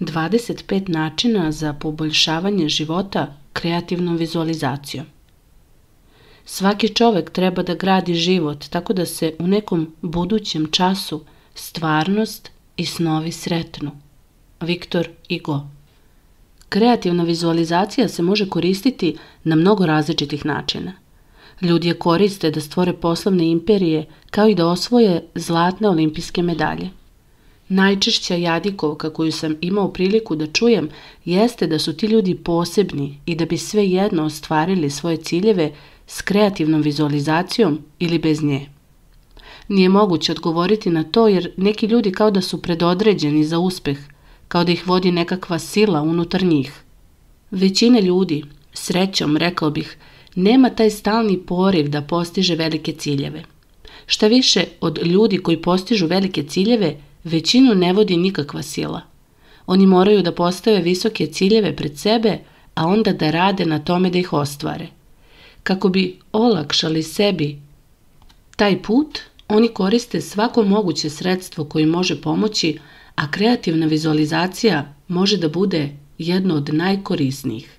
25 načina za poboljšavanje života kreativnom vizualizacijom. Svaki čovek treba da gradi život tako da se u nekom budućem času stvarnost i snovi sretnu. Viktor Igo Kreativna vizualizacija se može koristiti na mnogo različitih načina. Ljudi je koriste da stvore poslovne imperije kao i da osvoje zlatne olimpijske medalje. Najčešća jadikovka koju sam imao priliku da čujem jeste da su ti ljudi posebni i da bi sve jedno ostvarili svoje ciljeve s kreativnom vizualizacijom ili bez nje. Nije moguće odgovoriti na to jer neki ljudi kao da su predodređeni za uspeh, kao da ih vodi nekakva sila unutar njih. Većina ljudi, srećom rekao bih, nema taj stalni poriv da postiže velike ciljeve. Šta više, od ljudi koji postižu velike ciljeve – većinu ne vodi nikakva sila. Oni moraju da postave visoke ciljeve pred sebe, a onda da rade na tome da ih ostvare. Kako bi olakšali sebi taj put, oni koriste svako moguće sredstvo koje može pomoći, a kreativna vizualizacija može da bude jedno od najkorisnijih.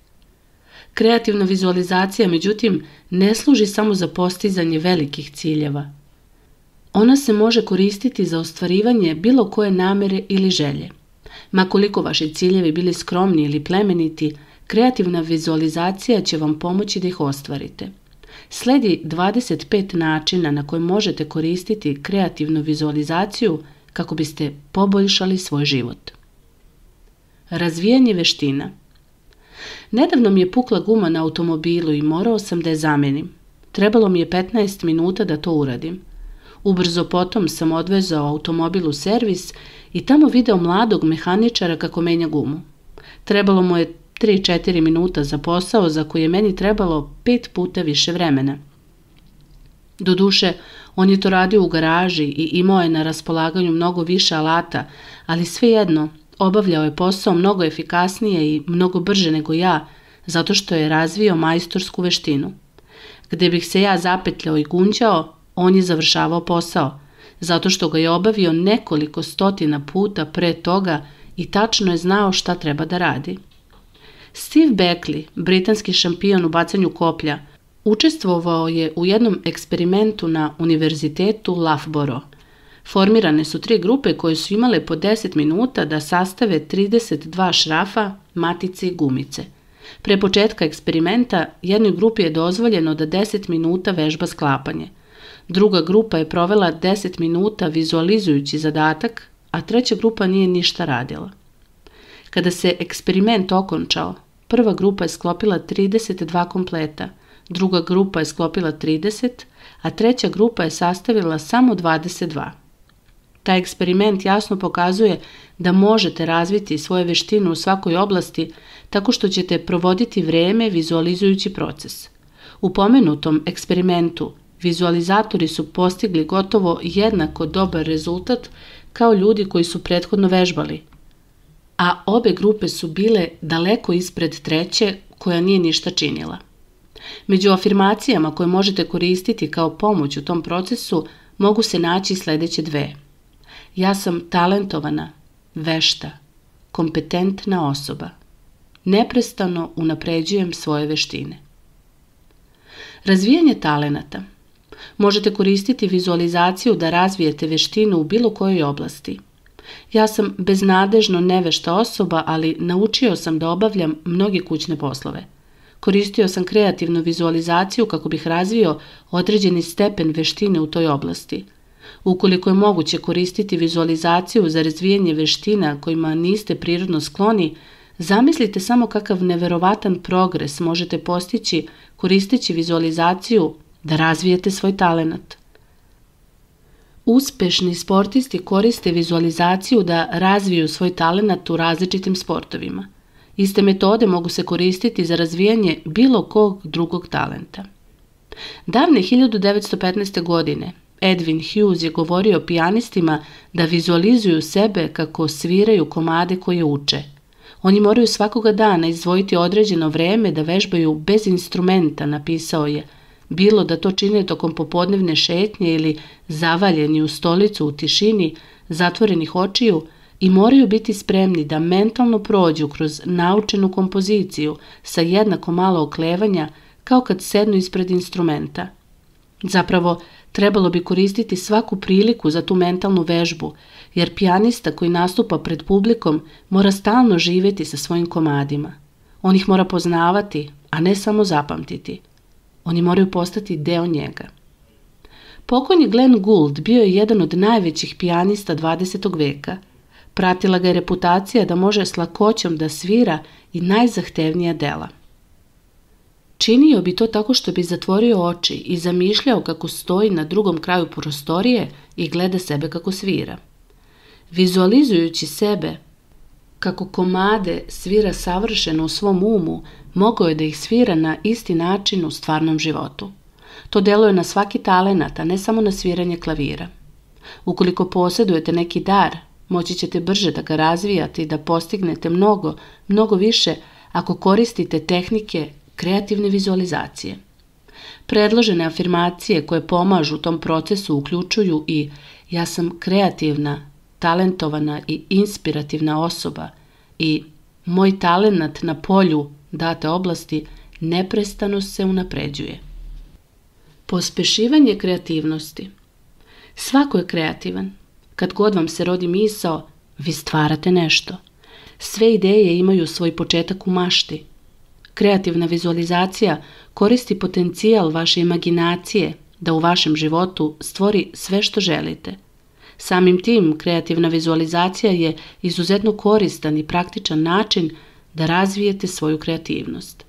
Kreativna vizualizacija, međutim, ne služi samo za postizanje velikih ciljeva – Ona se može koristiti za ostvarivanje bilo koje namere ili želje. Ma koliko vaši ciljevi bili skromni ili plemeniti, kreativna vizualizacija će vam pomoći da ih ostvarite. Sledi 25 načina na koje možete koristiti kreativnu vizualizaciju kako biste poboljšali svoj život. Razvijanje veština Nedavno mi je pukla guma na automobilu i morao sam da je zamenim. Trebalo mi je 15 minuta da to uradim. Ubrzo potom sam odvezao automobil u servis i tamo video mladog mehaničara kako menja gumu. Trebalo mu je 3-4 minuta za posao za koji je meni trebalo pet puta više vremena. Doduše, on je to radio u garaži i imao je na raspolaganju mnogo više alata, ali svejedno, obavljao je posao mnogo efikasnije i mnogo brže nego ja, zato što je razvio majstorsku veštinu. Gde bih se ja zapetljao i gunđao, on je završavao posao, zato što ga je obavio nekoliko stotina puta pre toga i tačno je znao šta treba da radi. Steve Beckley, britanski šampion u bacanju koplja, učestvovao je u jednom eksperimentu na univerzitetu Loughborough. Formirane su tri grupe koje su imale po 10 minuta da sastave 32 šrafa, matice i gumice. Pre početka eksperimenta jednoj grupi je dozvoljeno da 10 minuta vežba sklapanje, Druga grupa je provela 10 minuta vizualizujući zadatak, a treća grupa nije ništa radila. Kada se eksperiment okončao, prva grupa je sklopila 32 kompleta, druga grupa je sklopila 30, a treća grupa je sastavila samo 22. Taj eksperiment jasno pokazuje da možete razviti svoje veštine u svakoj oblasti tako što ćete provoditi vreme vizualizujući proces. U pomenutom eksperimentu vizualizatori su postigli gotovo jednako dobar rezultat kao ljudi koji su prethodno vežbali, a obe grupe su bile daleko ispred treće koja nije ništa činila. Među afirmacijama koje možete koristiti kao pomoć u tom procesu mogu se naći sledeće dve. Ja sam talentovana, vešta, kompetentna osoba. Neprestano unapređujem svoje veštine. Razvijanje talenata – Možete koristiti vizualizaciju da razvijete veštinu u bilo kojoj oblasti. Ja sam beznadežno nevešta osoba, ali naučio sam da obavljam mnoge kućne poslove. Koristio sam kreativnu vizualizaciju kako bih razvio određeni stepen veštine u toj oblasti. Ukoliko je moguće koristiti vizualizaciju za razvijenje veština kojima niste prirodno skloni, zamislite samo kakav neverovatan progres možete postići koristeći vizualizaciju da razvijete svoj talenat. Uspešni sportisti koriste vizualizaciju da razviju svoj talenat u različitim sportovima. Iste metode mogu se koristiti za razvijanje bilo kog drugog talenta. Davne 1915. godine Edwin Hughes je govorio pijanistima da vizualizuju sebe kako sviraju komade koje uče. Oni moraju svakoga dana izdvojiti određeno vreme da vežbaju bez instrumenta, napisao je – bilo da to čine tokom popodnevne šetnje ili zavaljeni u stolicu u tišini, zatvorenih očiju, i moraju biti spremni da mentalno prođu kroz naučenu kompoziciju sa jednako malo oklevanja kao kad sednu ispred instrumenta. Zapravo, trebalo bi koristiti svaku priliku za tu mentalnu vežbu, jer pijanista koji nastupa pred publikom mora stalno živjeti sa svojim komadima. On ih mora poznavati, a ne samo zapamtiti. Oni moraju postati deo njega. Pokojni Glenn Gould bio je jedan od najvećih pijanista 20. veka. Pratila ga je reputacija da može s lakoćom da svira i najzahtevnija dela. Činio bi to tako što bi zatvorio oči i zamišljao kako stoji na drugom kraju prostorije i gleda sebe kako svira. Vizualizujući sebe, Kako komade svira savršeno u svom umu, mogao je da ih svira na isti način u stvarnom životu. To deluje na svaki talenat, a ne samo na sviranje klavira. Ukoliko posjedujete neki dar, moći ćete brže da ga razvijate i da postignete mnogo, mnogo više ako koristite tehnike kreativne vizualizacije. Predložene afirmacije koje pomažu u tom procesu uključuju i ja sam kreativna talentovana i inspirativna osoba i moj talenat na polju date oblasti neprestano se unapređuje. Pospešivanje kreativnosti. Svako je kreativan. Kad god vam se rodi misao, vi stvarate nešto. Sve ideje imaju svoj početak u mašti. Kreativna vizualizacija koristi potencijal vaše imaginacije da u vašem životu stvori sve što želite – Samim tim, kreativna vizualizacija je izuzetno koristan i praktičan način da razvijete svoju kreativnost.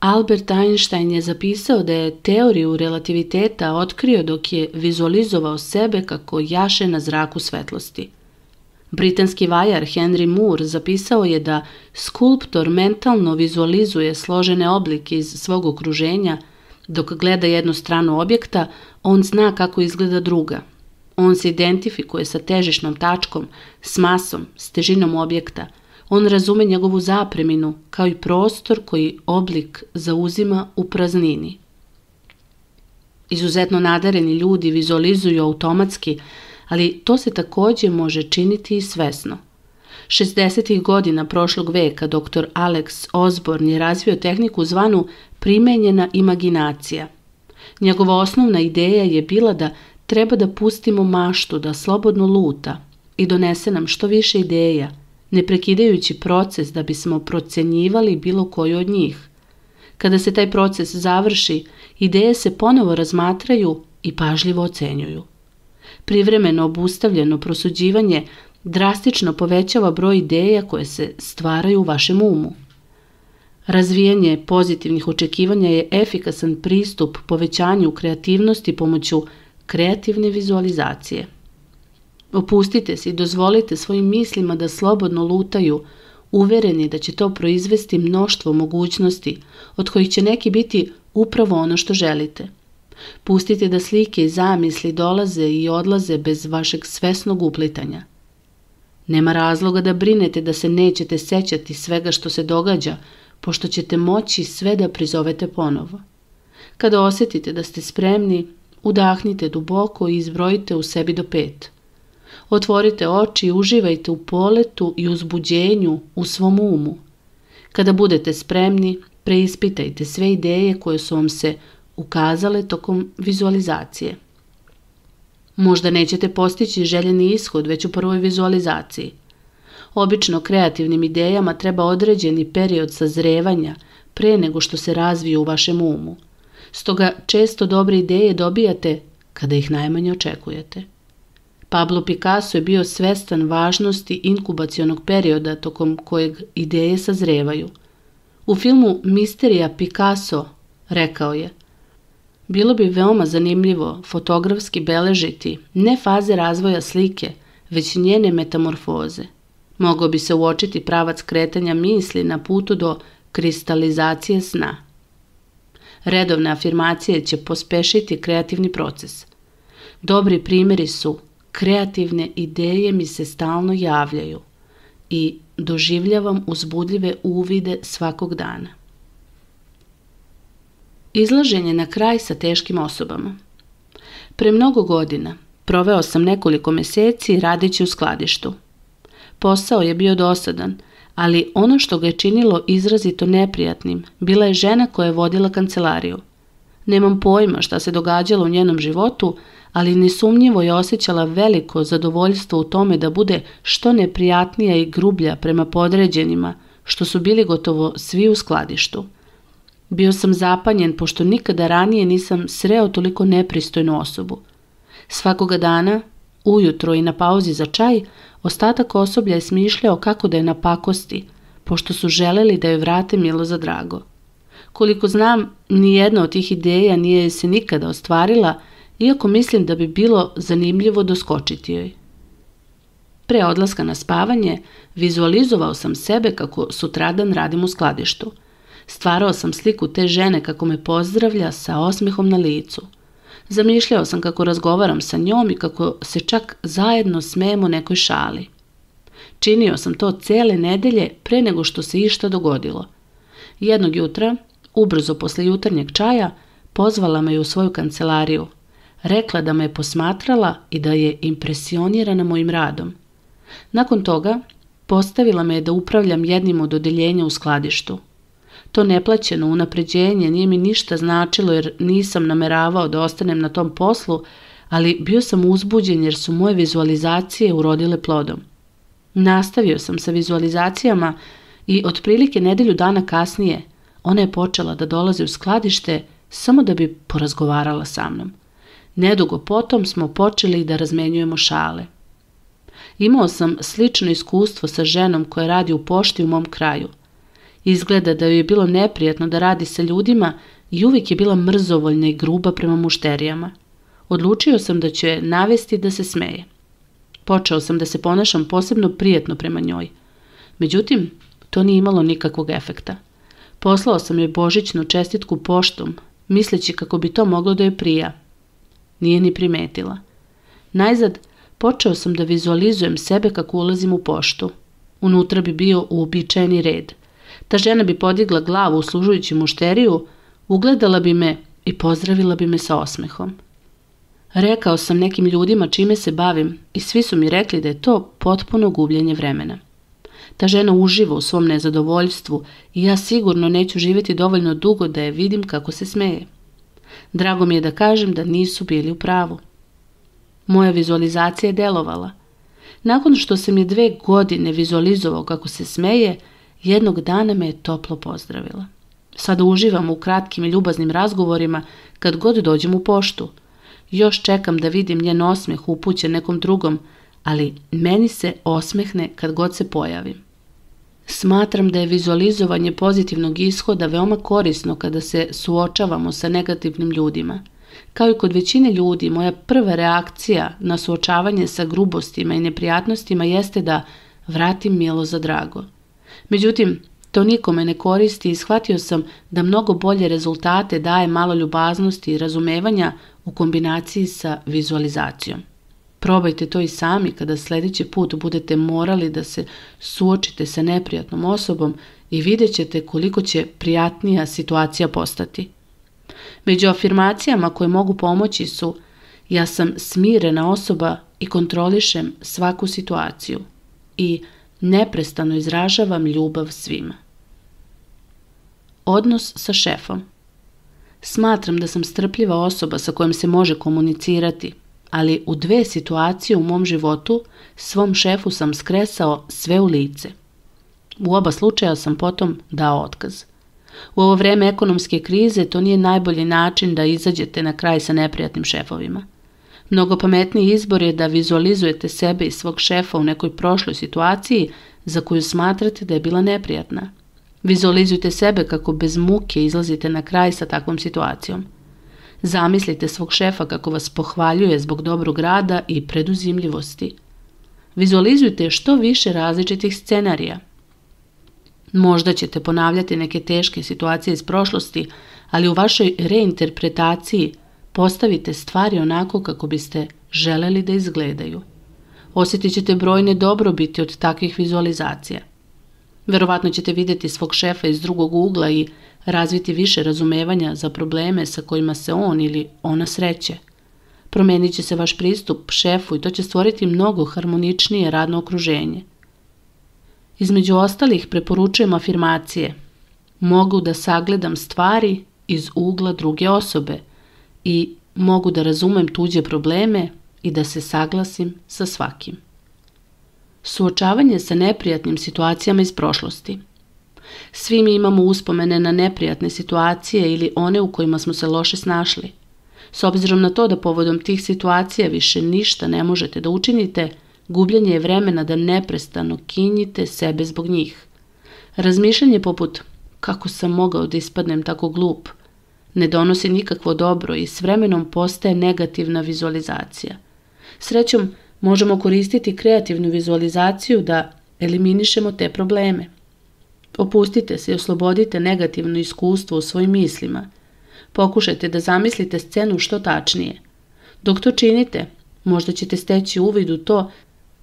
Albert Einstein je zapisao da je teoriju relativiteta otkrio dok je vizualizovao sebe kako jaše na zraku svetlosti. Britanski vajar Henry Moore zapisao je da skulptor mentalno vizualizuje složene oblike iz svog okruženja, dok gleda jednu stranu objekta, on zna kako izgleda druga – On se identifikuje sa težišnom tačkom, s masom, s težinom objekta. On razume njegovu zapreminu kao i prostor koji oblik zauzima u praznini. Izuzetno nadareni ljudi vizualizuju automatski, ali to se takođe može činiti i svesno. 60. godina prošlog veka dr. Alex Osborn je razvio tehniku zvanu primenjena imaginacija. Njegova osnovna ideja je bila da Treba da pustimo maštu da slobodno luta i donese nam što više ideja, ne prekidajući proces da bismo procenjivali bilo koju od njih. Kada se taj proces završi, ideje se ponovo razmatraju i pažljivo ocenjuju. Privremeno obustavljeno prosuđivanje drastično povećava broj ideja koje se stvaraju u vašem umu. Razvijanje pozitivnih očekivanja je efikasan pristup povećanju kreativnosti pomoću kreativne vizualizacije. Opustite se i dozvolite svojim mislima da slobodno lutaju, uvereni da će to proizvesti mnoštvo mogućnosti, od kojih će neki biti upravo ono što želite. Pustite da slike i zamisli dolaze i odlaze bez vašeg svesnog uplitanja. Nema razloga da brinete da se nećete sećati svega što se događa, pošto ćete moći sve da prizovete ponovo. Kada osetite da ste spremni, Udahnite duboko i izbrojite u sebi do pet. Otvorite oči i uživajte u poletu i uzbuđenju u svom umu. Kada budete spremni, preispitajte sve ideje koje su vam se ukazale tokom vizualizacije. Možda nećete postići željeni ishod već u prvoj vizualizaciji. Obično kreativnim idejama treba određeni period sazrevanja pre nego što se razviju u vašem umu – stoga često dobre ideje dobijate kada ih najmanje očekujete. Pablo Picasso je bio svestan važnosti inkubacionog perioda tokom kojeg ideje sazrevaju. U filmu Misterija Picasso rekao je Bilo bi veoma zanimljivo fotografski beležiti ne faze razvoja slike, već njene metamorfoze. Mogao bi se uočiti pravac kretanja misli na putu do kristalizacije sna – Redovne afirmacije će pospešiti kreativni proces. Dobri primjeri su kreativne ideje mi se stalno javljaju i doživljavam uzbudljive uvide svakog dana. Izlaženje na kraj sa teškim osobama. Pre mnogo godina proveo sam nekoliko meseci radeći u skladištu. Posao je bio dosadan, ali ono što ga je činilo izrazito neprijatnim bila je žena koja je vodila kancelariju. Nemam pojma šta se događalo u njenom životu, ali nesumnjivo je osjećala veliko zadovoljstvo u tome da bude što neprijatnija i grublja prema podređenima, što su bili gotovo svi u skladištu. Bio sam zapanjen pošto nikada ranije nisam sreo toliko nepristojnu osobu. Svakoga dana Ujutro i na pauzi za čaj, ostatak osoblja je smišljao kako da je na pakosti, pošto su želeli da joj vrate milo za drago. Koliko znam, nijedna od tih ideja nije se nikada ostvarila, iako mislim da bi bilo zanimljivo doskočiti joj. Pre odlaska na spavanje, vizualizovao sam sebe kako sutradan radim u skladištu. Stvarao sam sliku te žene kako me pozdravlja sa osmihom na licu – Zamišljao sam kako razgovaram sa njom i kako se čak zajedno smemo nekoj šali. Činio sam to cele nedelje pre nego što se išta dogodilo. Jednog jutra, ubrzo posle jutarnjeg čaja, pozvala me u svoju kancelariju. Rekla da me je posmatrala i da je impresionirana mojim radom. Nakon toga, postavila me je da upravljam jednim od odeljenja u skladištu – To neplaćeno unapređenje nije mi ništa značilo jer nisam nameravao da ostanem na tom poslu, ali bio sam uzbuđen jer su moje vizualizacije urodile plodom. Nastavio sam sa vizualizacijama i otprilike nedelju dana kasnije ona je počela da dolazi u skladište samo da bi porazgovarala sa mnom. Nedugo potom smo počeli da razmenjujemo šale. Imao sam slično iskustvo sa ženom koja radi u pošti u mom kraju. Izgleda da joj je bilo neprijatno da radi sa ljudima i uvijek je bila mrzovoljna i gruba prema mušterijama. Odlučio sam da će navesti da se smeje. Počeo sam da se ponašam posebno prijetno prema njoj. Međutim, to nije imalo nikakvog efekta. Poslao sam joj božićnu čestitku poštom, misleći kako bi to moglo da je prija. Nije ni primetila. Najzad, počeo sam da vizualizujem sebe kako ulazim u poštu. Unutra bi bio uobičajeni red – Ta žena bi podigla glavu uslužujući mušteriju, ugledala bi me i pozdravila bi me sa osmehom. Rekao sam nekim ljudima čime se bavim i svi su mi rekli da je to potpuno gubljenje vremena. Ta žena uživa u svom nezadovoljstvu i ja sigurno neću živjeti dovoljno dugo da je vidim kako se smeje. Drago mi je da kažem da nisu bili u pravu. Moja vizualizacija je delovala. Nakon što sam je dve godine vizualizovao kako se smeje, jednog dana me je toplo pozdravila. Sada uživam u kratkim i ljubaznim razgovorima kad god dođem u poštu. Još čekam da vidim njen osmeh upućen nekom drugom, ali meni se osmehne kad god se pojavim. Smatram da je vizualizovanje pozitivnog ishoda veoma korisno kada se suočavamo sa negativnim ljudima. Kao i kod većine ljudi, moja prva reakcija na suočavanje sa grubostima i neprijatnostima jeste da vratim milo za drago – Međutim, to nikome ne koristi i shvatio sam da mnogo bolje rezultate daje malo ljubaznosti i razumevanja u kombinaciji sa vizualizacijom. Probajte to i sami kada sledeći put budete morali da se suočite sa neprijatnom osobom i vidjet ćete koliko će prijatnija situacija postati. Među afirmacijama koje mogu pomoći su ja sam smirena osoba i kontrolišem svaku situaciju i Neprestano izražavam ljubav svima. Odnos sa šefom. Smatram da sam strpljiva osoba sa kojom se može komunicirati, ali u dve situacije u mom životu svom šefu sam skresao sve u lice. U oba slučaja sam potom dao otkaz. U ovo vreme ekonomske krize to nije najbolji način da izađete na kraj sa neprijatnim šefovima – Mnogo pametniji izbor je da vizualizujete sebe i svog šefa u nekoj prošloj situaciji za koju smatrate da je bila neprijatna. Vizualizujte sebe kako bez muke izlazite na kraj sa takvom situacijom. Zamislite svog šefa kako vas pohvaljuje zbog dobrog rada i preduzimljivosti. Vizualizujte što više različitih scenarija. Možda ćete ponavljati neke teške situacije iz prošlosti, ali u vašoj reinterpretaciji – Postavite stvari onako kako biste želeli da izgledaju. Osjetit ćete brojne dobrobiti od takvih vizualizacija. Verovatno ćete vidjeti svog šefa iz drugog ugla i razviti više razumevanja za probleme sa kojima se on ili ona sreće. Promenit će se vaš pristup šefu i to će stvoriti mnogo harmoničnije radno okruženje. Između ostalih preporučujem afirmacije. Mogu da sagledam stvari iz ugla druge osobe – i mogu da razumem tuđe probleme i da se saglasim sa svakim. Suočavanje sa neprijatnim situacijama iz prošlosti. Svi mi imamo uspomene na neprijatne situacije ili one u kojima smo se loše snašli. S obzirom na to da povodom tih situacija više ništa ne možete da učinite, gubljenje je vremena da neprestano kinjite sebe zbog njih. Razmišljanje poput kako sam mogao da ispadnem tako glup – ne donosi nikakvo dobro i s vremenom postaje negativna vizualizacija. Srećom, možemo koristiti kreativnu vizualizaciju da eliminišemo te probleme. Opustite se i oslobodite negativno iskustvo u svojim mislima. Pokušajte da zamislite scenu što tačnije. Dok to činite, možda ćete steći uvid u to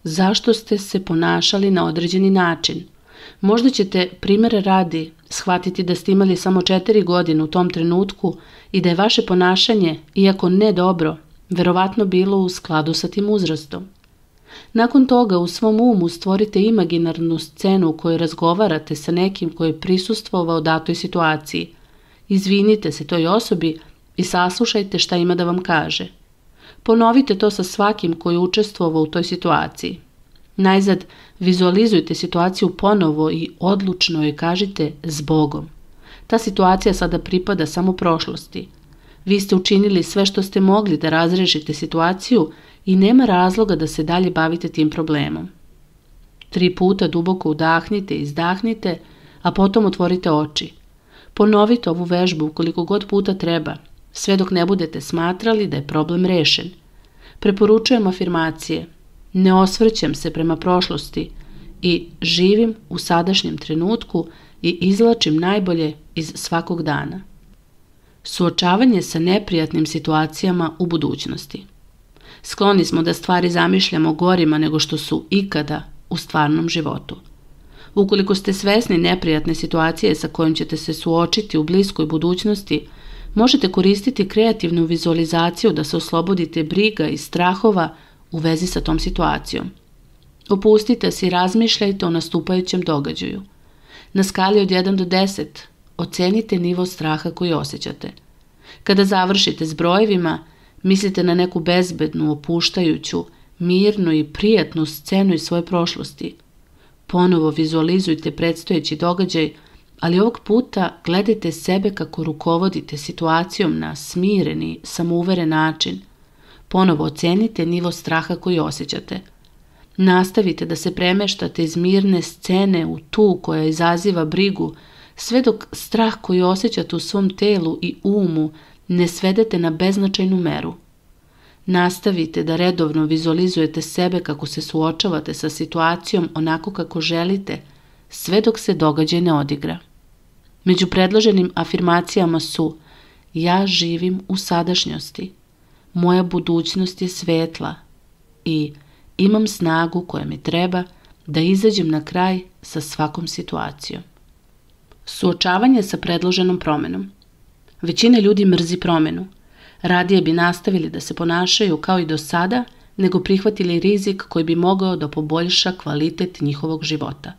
zašto ste se ponašali na određeni način – Možda ćete, primere radi, shvatiti da ste imali samo četiri godine u tom trenutku i da je vaše ponašanje, iako ne dobro, verovatno bilo u skladu sa tim uzrastom. Nakon toga u svom umu stvorite imaginarnu scenu u kojoj razgovarate sa nekim koji je prisustvovao datoj situaciji. Izvinite se toj osobi i saslušajte šta ima da vam kaže. Ponovite to sa svakim koji je učestvovao u toj situaciji. Najzad vizualizujte situaciju ponovo i odlučno je kažite s Bogom. Ta situacija sada pripada samo prošlosti. Vi ste učinili sve što ste mogli da razrešite situaciju i nema razloga da se dalje bavite tim problemom. Tri puta duboko udahnite i izdahnite, a potom otvorite oči. Ponovite ovu vežbu koliko god puta treba, sve dok ne budete smatrali da je problem rešen. Preporučujem afirmacije – ne osvrćem se prema prošlosti i živim u sadašnjem trenutku i izlačim najbolje iz svakog dana. Suočavanje sa neprijatnim situacijama u budućnosti. Skloni smo da stvari zamišljamo gorima nego što su ikada u stvarnom životu. Ukoliko ste svesni neprijatne situacije sa kojom ćete se suočiti u bliskoj budućnosti, možete koristiti kreativnu vizualizaciju da se oslobodite briga i strahova u vezi sa tom situacijom. Opustite se i razmišljajte o nastupajućem događaju. Na skali od 1 do 10 ocenite nivo straha koji osjećate. Kada završite s brojevima, mislite na neku bezbednu, opuštajuću, mirnu i prijatnu scenu iz svoje prošlosti. Ponovo vizualizujte predstojeći događaj, ali ovog puta gledajte sebe kako rukovodite situacijom na smireni, samouveren način – Ponovo ocenite nivo straha koji osjećate. Nastavite da se premeštate iz mirne scene u tu koja izaziva brigu, sve dok strah koji osjećate u svom telu i umu ne svedete na beznačajnu meru. Nastavite da redovno vizualizujete sebe kako se suočavate sa situacijom onako kako želite, sve dok se događaj ne odigra. Među predloženim afirmacijama su ja živim u sadašnjosti – moja budućnost je svetla i imam snagu koja mi treba da izađem na kraj sa svakom situacijom. Suočavanje sa predloženom promenom. Većina ljudi mrzi promenu. Radije bi nastavili da se ponašaju kao i do sada, nego prihvatili rizik koji bi mogao da poboljša kvalitet njihovog života.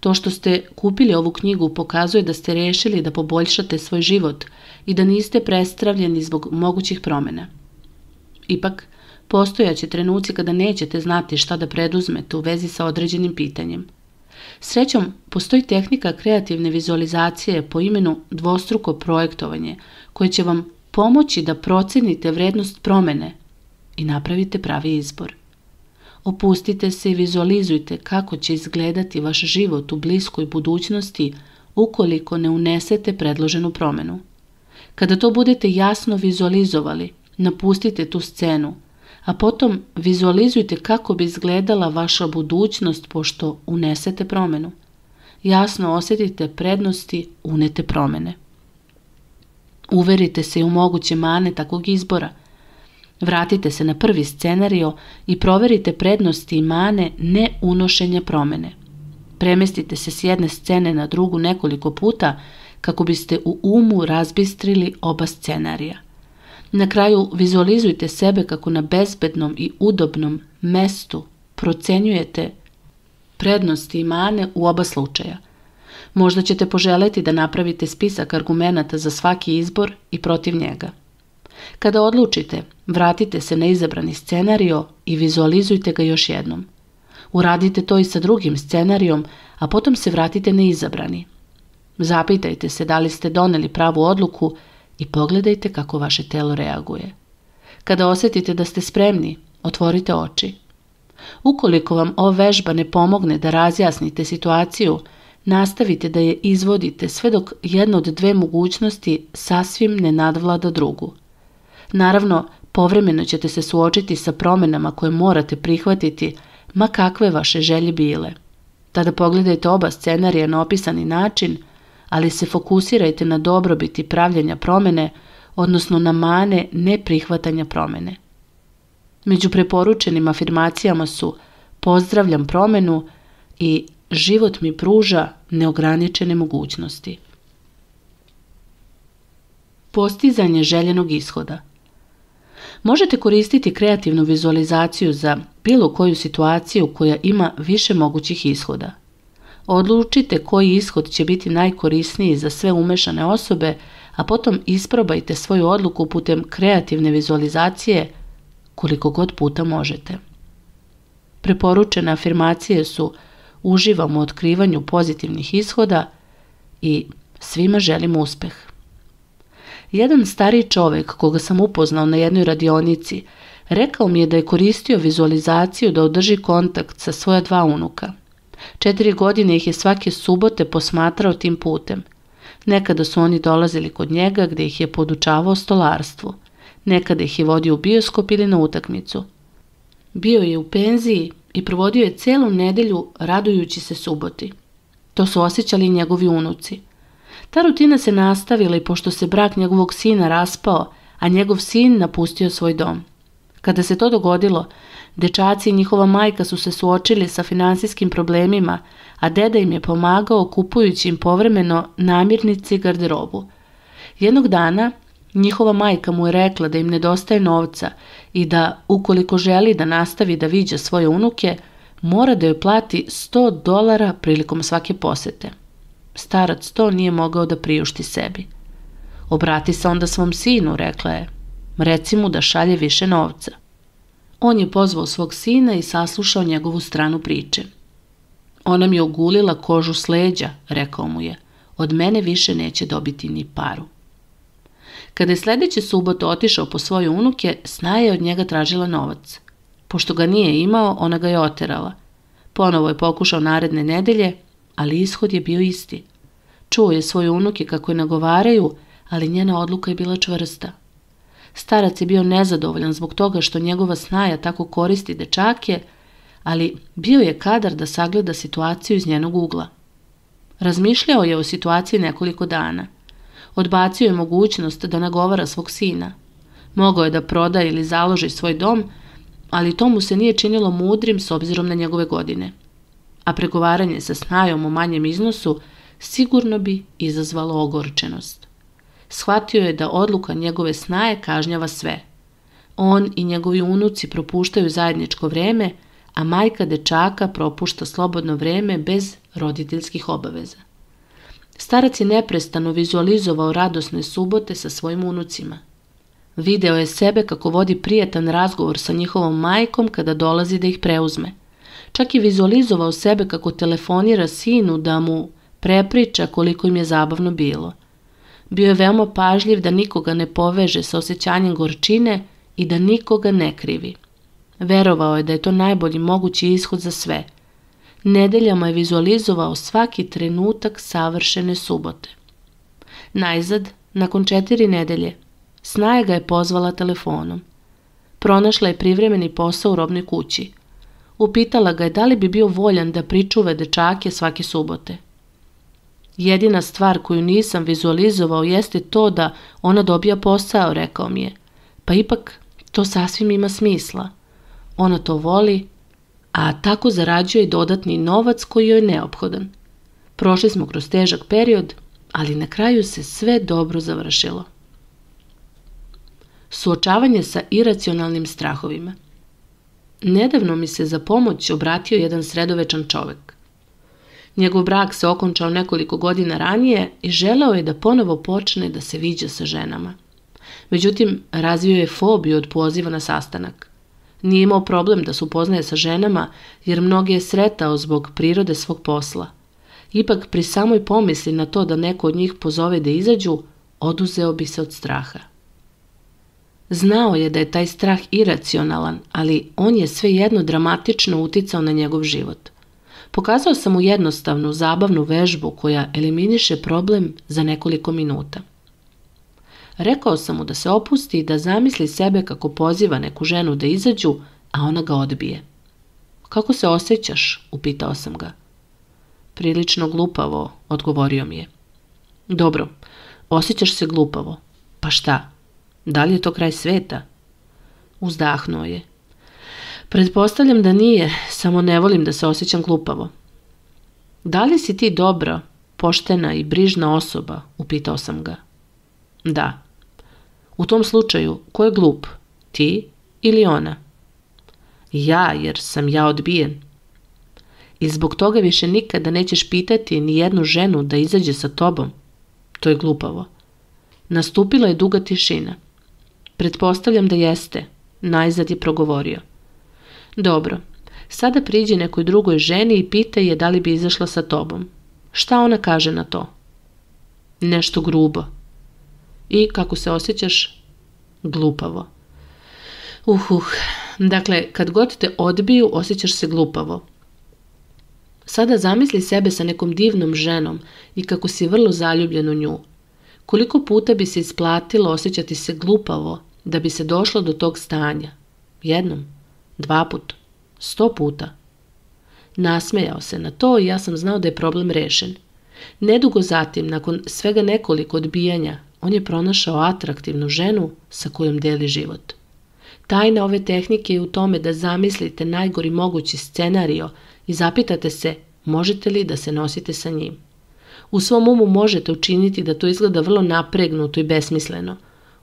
To što ste kupili ovu knjigu pokazuje da ste rešili da poboljšate svoj život i da niste prestravljeni zbog mogućih promena – Ipak, postojaće trenuci kada nećete znati šta da preduzmete u vezi sa određenim pitanjem. Srećom, postoji tehnika kreativne vizualizacije po imenu dvostruko projektovanje, koje će vam pomoći da procenite vrednost promene i napravite pravi izbor. Opustite se i vizualizujte kako će izgledati vaš život u bliskoj budućnosti ukoliko ne unesete predloženu promenu. Kada to budete jasno vizualizovali, Napustite tu scenu, a potom vizualizujte kako bi izgledala vaša budućnost pošto unesete promenu. Jasno osjetite prednosti unete promene. Uverite se i u moguće mane takvog izbora. Vratite se na prvi scenario i proverite prednosti i mane ne unošenja promene. Premestite se s jedne scene na drugu nekoliko puta kako biste u umu razbistrili oba scenarija. Na kraju vizualizujte sebe kako na bezbednom i udobnom mestu procenjujete prednosti i mane u oba slučaja. Možda ćete poželeti da napravite spisak argumenata za svaki izbor i protiv njega. Kada odlučite, vratite se na izabrani scenario i vizualizujte ga još jednom. Uradite to i sa drugim scenarijom, a potom se vratite na izabrani. Zapitajte se da li ste doneli pravu odluku i pogledajte kako vaše telo reaguje. Kada osjetite da ste spremni, otvorite oči. Ukoliko vam ova vežba ne pomogne da razjasnite situaciju, nastavite da je izvodite sve dok jedna od dve mogućnosti sasvim ne nadvlada drugu. Naravno, povremeno ćete se suočiti sa promenama koje morate prihvatiti, ma kakve vaše želje bile. Tada pogledajte oba scenarija na opisani način – ali se fokusirajte na dobrobiti pravljanja promene, odnosno na mane neprihvatanja promene. Među preporučenim afirmacijama su pozdravljam promenu i život mi pruža neograničene mogućnosti. Postizanje željenog ishoda. Možete koristiti kreativnu vizualizaciju za bilo koju situaciju koja ima više mogućih ishoda. Odlučite koji ishod će biti najkorisniji za sve umešane osobe, a potom isprobajte svoju odluku putem kreativne vizualizacije koliko god puta možete. Preporučene afirmacije su uživam u otkrivanju pozitivnih ishoda i svima želim uspeh. Jedan stari čovek koga sam upoznao na jednoj radionici rekao mi je da je koristio vizualizaciju da održi kontakt sa svoja dva unuka – Četiri godine ih je svake subote posmatrao tim putem. Nekada su oni dolazili kod njega gde ih je podučavao stolarstvu. Nekada ih je vodio u bioskop ili na utakmicu. Bio je u penziji i provodio je celu nedelju radujući se suboti. To su osjećali i njegovi unuci. Ta rutina se nastavila i pošto se brak njegovog sina raspao, a njegov sin napustio svoj dom. Kada se to dogodilo, Dečaci i njihova majka su se suočili sa finansijskim problemima, a deda im je pomagao kupujući im povremeno namirnice i garderobu. Jednog dana njihova majka mu je rekla da im nedostaje novca i da, ukoliko želi da nastavi da viđa svoje unuke, mora da joj plati 100 dolara prilikom svake posete. Starac to nije mogao da priušti sebi. Obrati se onda svom sinu, rekla je. Reci mu da šalje više novca. On je pozvao svog sina i saslušao njegovu stranu priče. Ona mi ogulila kožu s leđa, rekao mu je. Od mene više neće dobiti ni paru. Kada je sledeći subote otišao po svoje unuke, Snaja je od njega tražila novac. Pošto ga nije imao, ona ga je oterala. Ponovo je pokušao naredne nedelje, ali ishod je bio isti. Čuo je svoje unuke kako je nagovaraju, ali njena odluka je bila čvrsta. Starac je bio nezadovoljan zbog toga što njegova snaja tako koristi dečake, ali bio je kadar da sagleda situaciju iz njenog ugla. Razmišljao je o situaciji nekoliko dana. Odbacio je mogućnost da nagovara svog sina. Mogao je da proda ili založi svoj dom, ali to mu se nije činilo mudrim s obzirom na njegove godine. A pregovaranje sa snajom o manjem iznosu sigurno bi izazvalo ogorčenost shvatio je da odluka njegove snaje kažnjava sve. On i njegovi unuci propuštaju zajedničko vreme, a majka dečaka propušta slobodno vreme bez roditeljskih obaveza. Starac je neprestano vizualizovao radosne subote sa svojim unucima. Video je sebe kako vodi prijatan razgovor sa njihovom majkom kada dolazi da ih preuzme. Čak i vizualizovao sebe kako telefonira sinu da mu prepriča koliko im je zabavno bilo Bio je veoma pažljiv da nikoga ne poveže sa osjećanjem gorčine i da nikoga ne krivi. Verovao je da je to najbolji mogući ishod za sve. Nedeljama je vizualizovao svaki trenutak savršene subote. Najzad, nakon četiri nedelje, Snaja ga je pozvala telefonom. Pronašla je privremeni posao u robnoj kući. Upitala ga je da li bi bio voljan da pričuve dečake svake subote – Jedina stvar koju nisam vizualizovao jeste to da ona dobija posao, rekao mi je. Pa ipak, to sasvim ima smisla. Ona to voli, a tako zarađuje i dodatni novac koji joj je neophodan. Prošli smo kroz težak period, ali na kraju se sve dobro završilo. Suočavanje sa iracionalnim strahovima Nedavno mi se za pomoć obratio jedan sredovečan čovek. Njegov brak se okončao nekoliko godina ranije i želeo je da ponovo počne da se viđa sa ženama. Međutim, razvio je fobiju od poziva na sastanak. Nije imao problem da se upoznaje sa ženama, jer mnoge je sretao zbog prirode svog posla. Ipak pri samoj pomisli na to da neko od njih pozove da izađu, oduzeo bi se od straha. Znao je da je taj strah iracionalan, ali on je svejedno dramatično uticao na njegov život – Pokazao sam mu jednostavnu, zabavnu vežbu koja eliminiše problem za nekoliko minuta. Rekao sam mu da se opusti i da zamisli sebe kako poziva neku ženu da izađu, a ona ga odbije. Kako se osjećaš? upitao sam ga. Prilično glupavo, odgovorio mi je. Dobro, osjećaš se glupavo. Pa šta? Da li je to kraj sveta? Uzdahnuo je. Pretpostavljam da nije, samo ne volim da se osjećam glupavo. Da li si ti dobra, poštena i brižna osoba, upitao sam ga. Da. U tom slučaju, ko je glup? Ti ili ona? Ja, jer sam ja odbijen. I zbog toga više nikada nećeš pitati ni jednu ženu da izađe sa tobom. To je glupavo. Nastupila je duga tišina. Pretpostavljam da jeste. Najzad je progovorio. Dobro, sada priđi nekoj drugoj ženi i pita je da li bi izašla sa tobom. Šta ona kaže na to? Nešto grubo. I kako se osjećaš? Glupavo. Uhuh, uh. dakle, kad god te odbiju, osjećaš se glupavo. Sada zamisli sebe sa nekom divnom ženom i kako si vrlo zaljubljen u nju. Koliko puta bi se isplatilo osjećati se glupavo da bi se došlo do tog stanja? Jednom? dva put, sto puta. Nasmejao se na to i ja sam znao da je problem rešen. Nedugo zatim, nakon svega nekoliko odbijanja, on je pronašao atraktivnu ženu sa kojom deli život. Tajna ove tehnike je u tome da zamislite najgori mogući scenario i zapitate se možete li da se nosite sa njim. U svom umu možete učiniti da to izgleda vrlo napregnuto i besmisleno.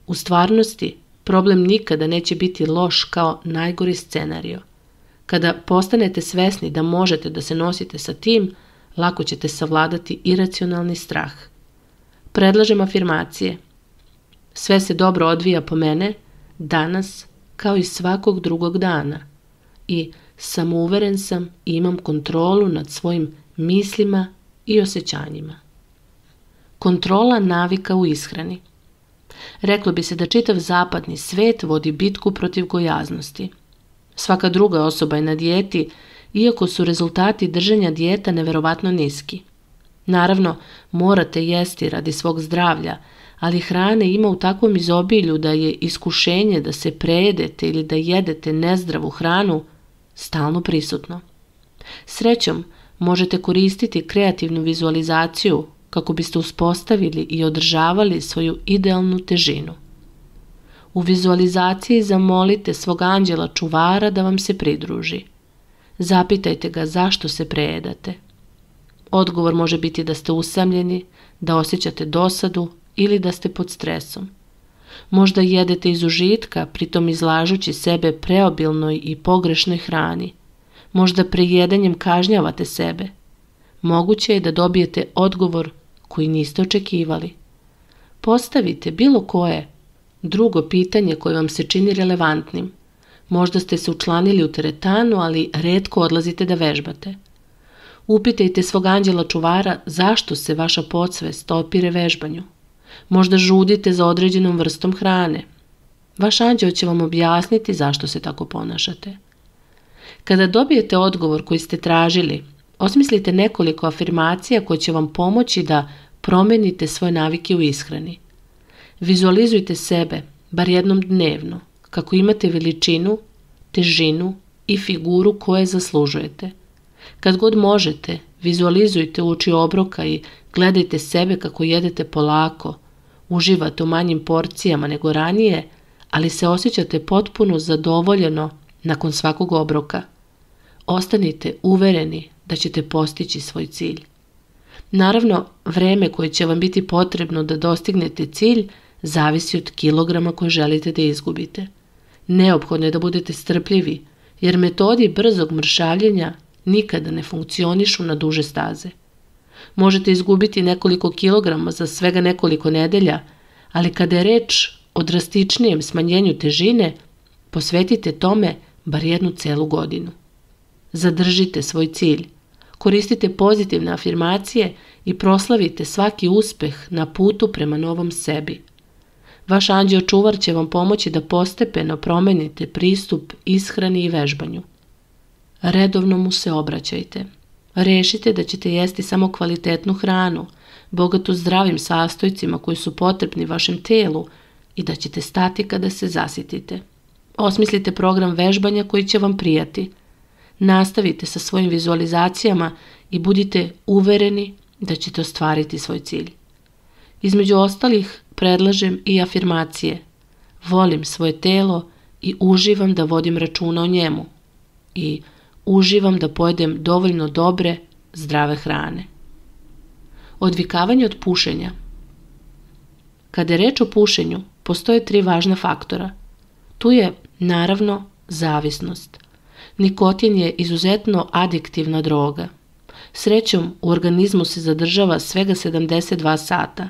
U stvarnosti problem nikada neće biti loš kao najgori scenario. Kada postanete svesni da možete da se nosite sa tim, lako ćete savladati iracionalni strah. Predlažem afirmacije. Sve se dobro odvija po mene, danas, kao i svakog drugog dana. I samouveren sam i imam kontrolu nad svojim mislima i osjećanjima. Kontrola navika u ishrani. Reklo bi se da čitav zapadni svet vodi bitku protiv gojaznosti. Svaka druga osoba je na dijeti, iako su rezultati držanja dijeta neverovatno niski. Naravno, morate jesti radi svog zdravlja, ali hrane ima u takvom izobilju da je iskušenje da se prejedete ili da jedete nezdravu hranu stalno prisutno. Srećom, možete koristiti kreativnu vizualizaciju kako biste uspostavili i održavali svoju idealnu težinu. U vizualizaciji zamolite svog anđela čuvara da vam se pridruži. Zapitajte ga zašto se prejedate. Odgovor može biti da ste usamljeni, da osjećate dosadu ili da ste pod stresom. Možda jedete iz užitka, pritom izlažući sebe preobilnoj i pogrešnoj hrani. Možda prejedanjem kažnjavate sebe – moguće je da dobijete odgovor koji niste očekivali. Postavite bilo koje drugo pitanje koje vam se čini relevantnim. Možda ste se učlanili u teretanu, ali redko odlazite da vežbate. Upitajte svog anđela čuvara zašto se vaša podsvest opire vežbanju. Možda žudite za određenom vrstom hrane. Vaš anđeo će vam objasniti zašto se tako ponašate. Kada dobijete odgovor koji ste tražili, Osmislite nekoliko afirmacija koje će vam pomoći da promenite svoje navike u ishrani. Vizualizujte sebe, bar jednom dnevno, kako imate veličinu, težinu i figuru koje zaslužujete. Kad god možete, vizualizujte uči obroka i gledajte sebe kako jedete polako, uživate u manjim porcijama nego ranije, ali se osjećate potpuno zadovoljeno nakon svakog obroka. Ostanite uvereni da ćete postići svoj cilj. Naravno, vreme koje će vam biti potrebno da dostignete cilj zavisi od kilograma koje želite da izgubite. Neophodno je da budete strpljivi, jer metodi brzog mršavljenja nikada ne funkcionišu na duže staze. Možete izgubiti nekoliko kilograma za svega nekoliko nedelja, ali kada je reč o drastičnijem smanjenju težine, posvetite tome bar jednu celu godinu. Zadržite svoj cilj Koristite pozitivne afirmacije i proslavite svaki uspeh na putu prema novom sebi. Vaš anđeo čuvar će vam pomoći da postepeno promenite pristup ishrani i vežbanju. Redovno mu se obraćajte. Rešite da ćete jesti samo kvalitetnu hranu, bogatu zdravim sastojcima koji su potrebni vašem telu i da ćete stati kada se zasitite. Osmislite program vežbanja koji će vam prijati – Nastavite sa svojim vizualizacijama i budite uvereni da ćete ostvariti svoj cilj. Između ostalih predlažem i afirmacije. Volim svoje telo i uživam da vodim računa o njemu. I uživam da pojedem dovoljno dobre, zdrave hrane. Odvikavanje od pušenja. Kada je reč o pušenju, postoje tri važna faktora. Tu je, naravno, zavisnost – Nikotin je izuzetno adiktivna droga. Srećom, u organizmu se zadržava svega 72 sata.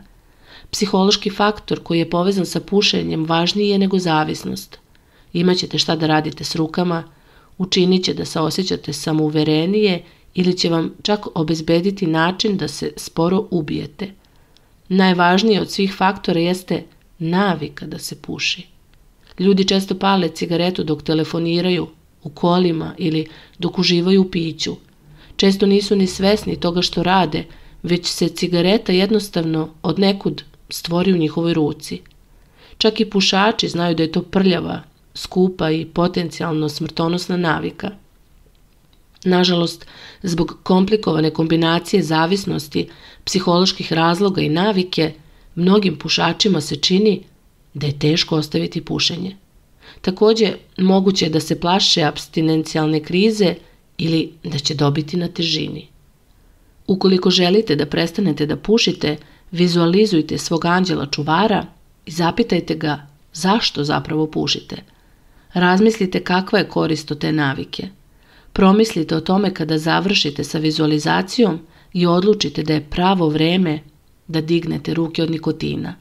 Psihološki faktor koji je povezan sa pušenjem važniji je nego zavisnost. Imaćete šta da radite s rukama, učinit će da se osjećate samouverenije ili će vam čak obezbediti način da se sporo ubijete. Najvažnije od svih faktora jeste navika da se puši. Ljudi često pale cigaretu dok telefoniraju, u kolima ili dok uživaju u piću. Često nisu ni svesni toga što rade, već se cigareta jednostavno od nekud stvori u njihovoj ruci. Čak i pušači znaju da je to prljava, skupa i potencijalno smrtonosna navika. Nažalost, zbog komplikovane kombinacije zavisnosti, psiholoških razloga i navike, mnogim pušačima se čini da je teško ostaviti pušenje. Takođe, moguće je da se plaše abstinencijalne krize ili da će dobiti na težini. Ukoliko želite da prestanete da pušite, vizualizujte svog anđela čuvara i zapitajte ga zašto zapravo pušite. Razmislite kakva je korist od te navike. Promislite o tome kada završite sa vizualizacijom i odlučite da je pravo vreme da dignete ruke od nikotina.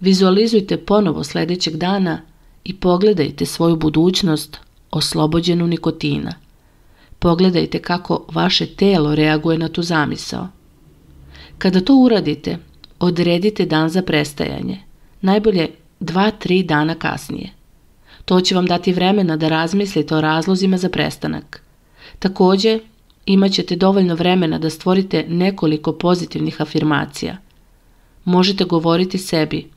Vizualizujte ponovo sledećeg dana i pogledajte svoju budućnost oslobođenu nikotina. Pogledajte kako vaše telo reaguje na tu zamisao. Kada to uradite, odredite dan za prestajanje, najbolje 2-3 dana kasnije. To će vam dati vremena da razmislite o razlozima za prestanak. Takođe, imat ćete dovoljno vremena da stvorite nekoliko pozitivnih afirmacija. Možete govoriti sebi –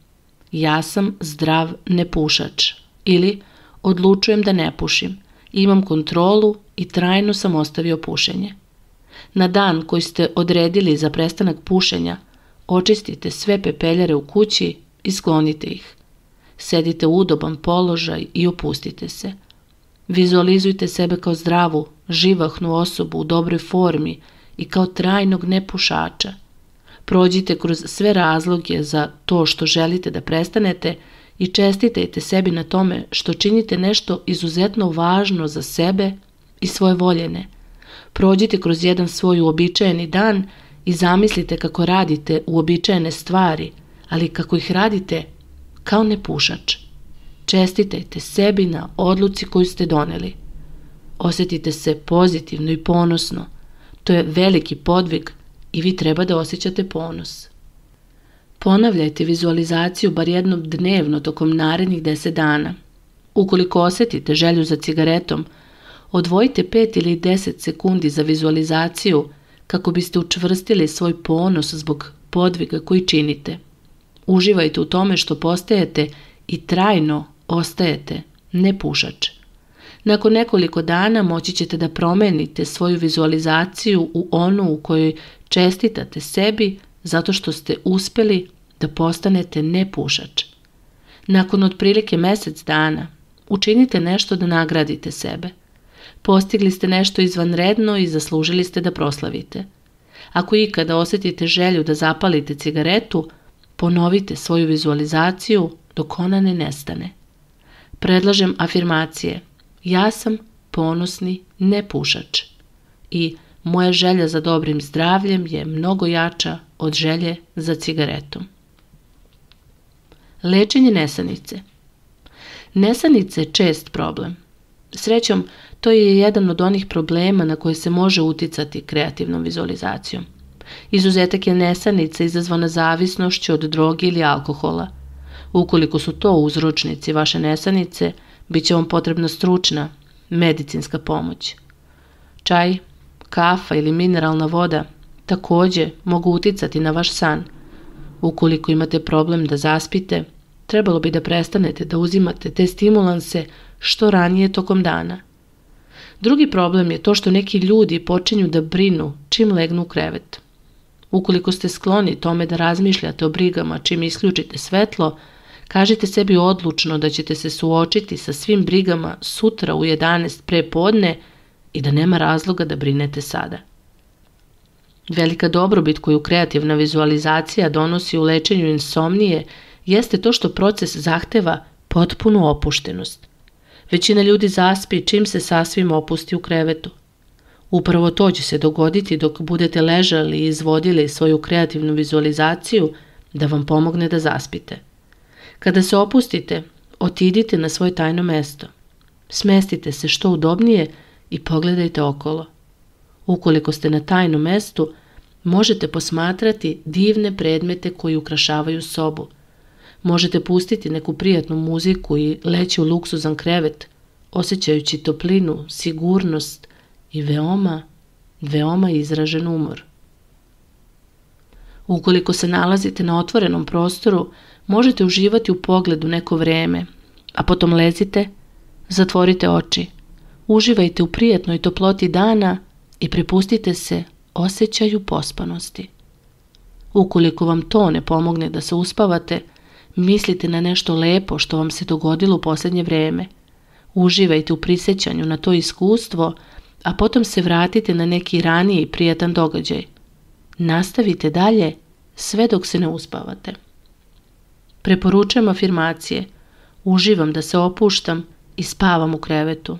ja sam zdrav nepušač ili odlučujem da ne pušim, imam kontrolu i trajno sam ostavio pušenje. Na dan koji ste odredili za prestanak pušenja, očistite sve pepeljare u kući i sklonite ih. Sedite u udoban položaj i opustite se. Vizualizujte sebe kao zdravu, živahnu osobu u dobroj formi i kao trajnog nepušača – Prođite kroz sve razloge za to što želite da prestanete i čestitajte sebi na tome što činite nešto izuzetno važno za sebe i svoje voljene. Prođite kroz jedan svoj uobičajeni dan i zamislite kako radite uobičajene stvari, ali kako ih radite kao nepušač. Čestitajte sebi na odluci koju ste doneli. Osetite se pozitivno i ponosno. To je veliki podvig – i vi treba da osjećate ponos. Ponavljajte vizualizaciju bar jednom dnevno tokom narednih 10 dana. Ukoliko osetite želju za cigaretom, odvojite 5 ili 10 sekundi za vizualizaciju kako biste učvrstili svoj ponos zbog podviga koji činite. Uživajte u tome što postajete i trajno ostajete nepušač. Nakon nekoliko dana moći ćete da promenite svoju vizualizaciju u onu u kojoj čestitate sebi zato što ste uspeli da postanete nepušač. Nakon otprilike mesec dana učinite nešto da nagradite sebe. Postigli ste nešto izvanredno i zaslužili ste da proslavite. Ako ikada osetite želju da zapalite cigaretu, ponovite svoju vizualizaciju dok ona ne nestane. Predlažem afirmacije – Ja sam ponosni nepušač i moja želja za dobrim zdravljem je mnogo jača od želje za cigaretom. Lečenje nesanice. Nesanica je čest problem. Srećom, to je jedan od onih problema na koje se može uticati kreativnom vizualizacijom. Izuzetak je nesanica izazvana zavisnošću od droge ili alkohola. Ukoliko su to uzročnici vaše nesanice – Biće vam potrebna stručna, medicinska pomoć. Čaj, kafa ili mineralna voda takođe mogu uticati na vaš san. Ukoliko imate problem da zaspite, trebalo bi da prestanete da uzimate te stimulanse što ranije tokom dana. Drugi problem je to što neki ljudi počinju da brinu čim legnu u krevet. Ukoliko ste skloni tome da razmišljate o brigama čim isključite svetlo, Kažite sebi odlučno da ćete se suočiti sa svim brigama sutra u 11 pre podne i da nema razloga da brinete sada. Velika dobrobit koju kreativna vizualizacija donosi u lečenju insomnije jeste to što proces zahteva potpunu opuštenost. Većina ljudi zaspi čim se sasvim opusti u krevetu. Upravo to će se dogoditi dok budete ležali i izvodili svoju kreativnu vizualizaciju da vam pomogne da zaspite. Kada se opustite, otidite na svoje tajno mesto. Smestite se što udobnije i pogledajte okolo. Ukoliko ste na tajnom mestu, možete posmatrati divne predmete koji ukrašavaju sobu. Možete pustiti neku prijatnu muziku i leći u luksuzan krevet, osjećajući toplinu, sigurnost i veoma, veoma izražen umor. Ukoliko se nalazite na otvorenom prostoru, možete uživati u pogledu neko vreme, a potom lezite, zatvorite oči, uživajte u prijetnoj toploti dana i prepustite se osjećaju pospanosti. Ukoliko vam to ne pomogne da se uspavate, mislite na nešto lepo što vam se dogodilo u posljednje vreme. Uživajte u prisjećanju na to iskustvo, a potom se vratite na neki raniji prijatan događaj. Nastavite dalje sve dok se ne uspavate. Preporučujem afirmacije. Uživam da se opuštam i spavam u krevetu.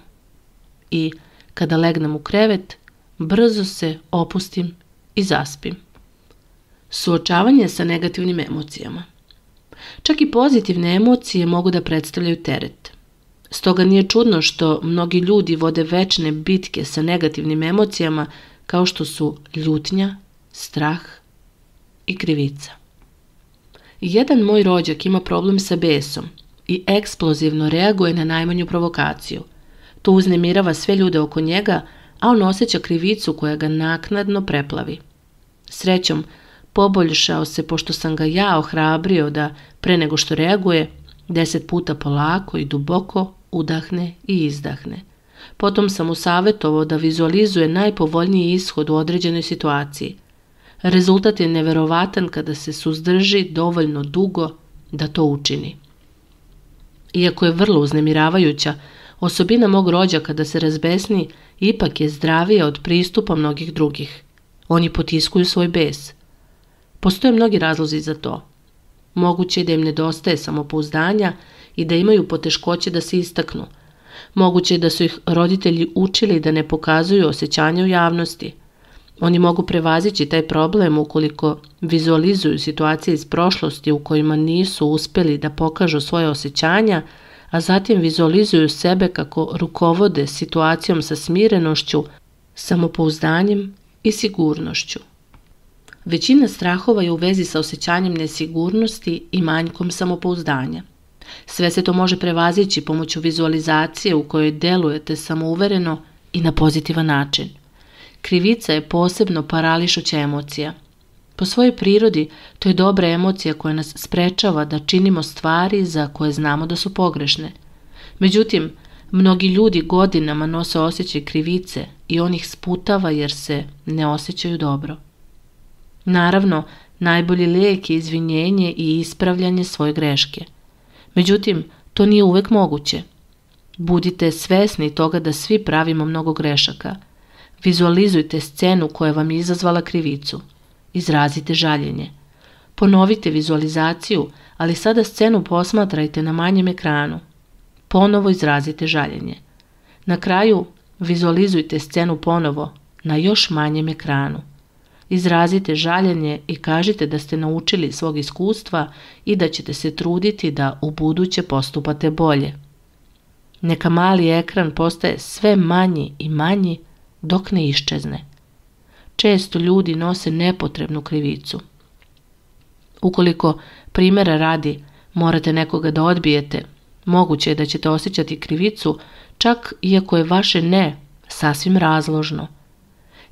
I kada legnem u krevet, brzo se opustim i zaspim. Suočavanje sa negativnim emocijama. Čak i pozitivne emocije mogu da predstavljaju teret. Stoga nije čudno što mnogi ljudi vode večne bitke sa negativnim emocijama kao što su ljutnja, strah i krivica. Jedan moj rođak ima problem sa besom i eksplozivno reaguje na najmanju provokaciju. To uznemirava sve ljude oko njega, a on osjeća krivicu koja ga naknadno preplavi. Srećom, poboljšao se pošto sam ga ja ohrabrio da, pre nego što reaguje, deset puta polako i duboko udahne i izdahne. Potom sam mu savjetovao da vizualizuje najpovoljniji ishod u određenoj situaciji – Rezultat je neverovatan kada se suzdrži dovoljno dugo da to učini. Iako je vrlo uznemiravajuća, osobina mog rođa kada se razbesni ipak je zdravija od pristupa mnogih drugih. Oni potiskuju svoj bes. Postoje mnogi razlozi za to. Moguće je da im nedostaje samopouzdanja i da imaju poteškoće da se istaknu. Moguće je da su ih roditelji učili da ne pokazuju osjećanja u javnosti – Oni mogu prevazići taj problem ukoliko vizualizuju situacije iz prošlosti u kojima nisu uspeli da pokažu svoje osjećanja, a zatim vizualizuju sebe kako rukovode situacijom sa smirenošću, samopouzdanjem i sigurnošću. Većina strahova je u vezi sa osjećanjem nesigurnosti i manjkom samopouzdanja. Sve se to može prevazići pomoću vizualizacije u kojoj delujete samouvereno i na pozitivan način – Krivica je posebno parališuća emocija. Po svojoj prirodi to je dobra emocija koja nas sprečava da činimo stvari za koje znamo da su pogrešne. Međutim, mnogi ljudi godinama nose osjećaj krivice i on ih sputava jer se ne osjećaju dobro. Naravno, najbolji lijek je izvinjenje i ispravljanje svoje greške. Međutim, to nije uvek moguće. Budite svesni toga da svi pravimo mnogo grešaka – Vizualizujte scenu koja vam je izazvala krivicu. Izrazite žaljenje. Ponovite vizualizaciju, ali sada scenu posmatrajte na manjem ekranu. Ponovo izrazite žaljenje. Na kraju vizualizujte scenu ponovo na još manjem ekranu. Izrazite žaljenje i kažite da ste naučili svog iskustva i da ćete se truditi da u buduće postupate bolje. Neka mali ekran postaje sve manji i manji dok ne iščezne. Često ljudi nose nepotrebnu krivicu. Ukoliko primjera radi morate nekoga da odbijete, moguće je da ćete osjećati krivicu čak iako je vaše ne sasvim razložno.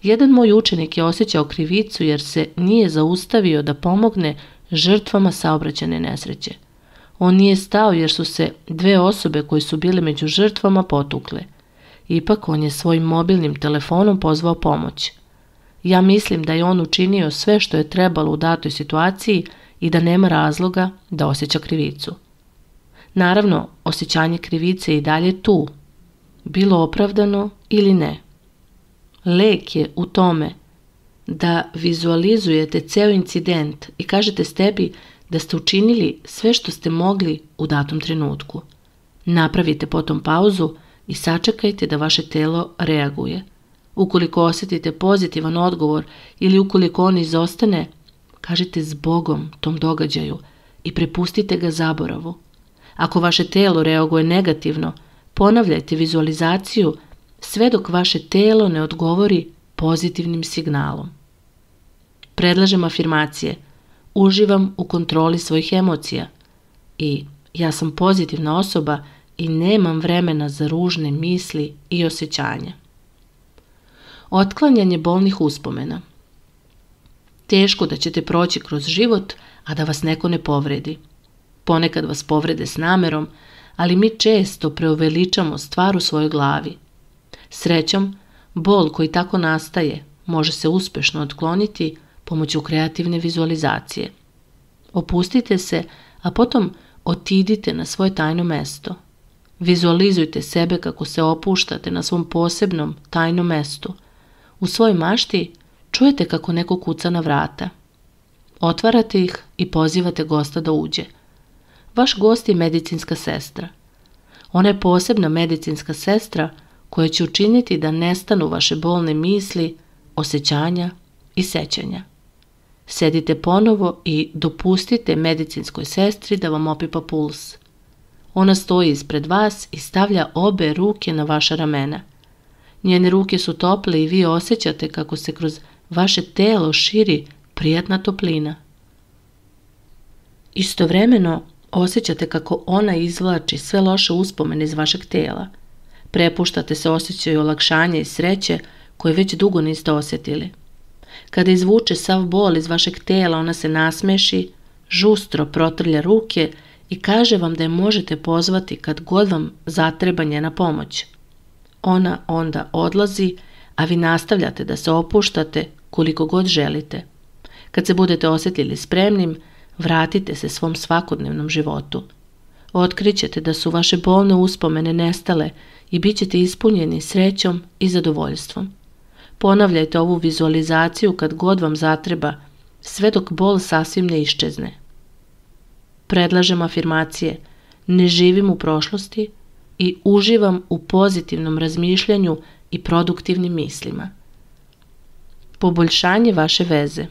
Jedan moj učenik je osjećao krivicu jer se nije zaustavio da pomogne žrtvama saobraćene nesreće. On nije stao jer su se dve osobe koje su bile među žrtvama potukle. Ipak on je svojim mobilnim telefonom pozvao pomoć. Ja mislim da je on učinio sve što je trebalo u datoj situaciji i da nema razloga da osjeća krivicu. Naravno, osjećanje krivice je i dalje tu, bilo opravdano ili ne. Lek je u tome da vizualizujete ceo incident i kažete sebi da ste učinili sve što ste mogli u datom trenutku. Napravite potom pauzu i sačekajte da vaše telo reaguje. Ukoliko osetite pozitivan odgovor ili ukoliko on izostane, kažite s Bogom tom događaju i prepustite ga zaboravu. Ako vaše telo reaguje negativno, ponavljajte vizualizaciju sve dok vaše telo ne odgovori pozitivnim signalom. Predlažem afirmacije uživam u kontroli svojih emocija i ja sam pozitivna osoba i nemam vremena za ružne misli i osjećanja. Otklanjanje bolnih uspomena. Teško da ćete proći kroz život, a da vas neko ne povredi. Ponekad vas povrede s namerom, ali mi često preuveličamo stvar u svojoj glavi. Srećom, bol koji tako nastaje može se uspešno otkloniti pomoću kreativne vizualizacije. Opustite se, a potom otidite na svoje tajno mesto – Vizualizujte sebe kako se opuštate na svom posebnom, tajnom mestu. U svoj mašti čujete kako neko kuca na vrata. Otvarate ih i pozivate gosta da uđe. Vaš gost je medicinska sestra. Ona je posebna medicinska sestra koja će učiniti da nestanu vaše bolne misli, osjećanja i sećanja. Sedite ponovo i dopustite medicinskoj sestri da vam opipa puls. Ona stoji ispred vas i stavlja obe ruke na vaša ramena. Njene ruke su tople i vi osjećate kako se kroz vaše telo širi prijatna toplina. Istovremeno osjećate kako ona izvlači sve loše uspomene iz vašeg tela. Prepuštate se osjećaju olakšanja i sreće koje već dugo niste osjetili. Kada izvuče sav bol iz vašeg tela, ona se nasmeši, žustro protrlja ruke i kaže vam da je možete pozvati kad god vam zatreba njena pomoć. Ona onda odlazi, a vi nastavljate da se opuštate koliko god želite. Kad se budete osjetili spremnim, vratite se svom svakodnevnom životu. Otkrićete da su vaše bolne uspomene nestale i bit ćete ispunjeni srećom i zadovoljstvom. Ponavljajte ovu vizualizaciju kad god vam zatreba, sve dok bol sasvim ne iščezne predlažem afirmacije, ne živim u prošlosti i uživam u pozitivnom razmišljanju i produktivnim mislima. Poboljšanje vaše veze.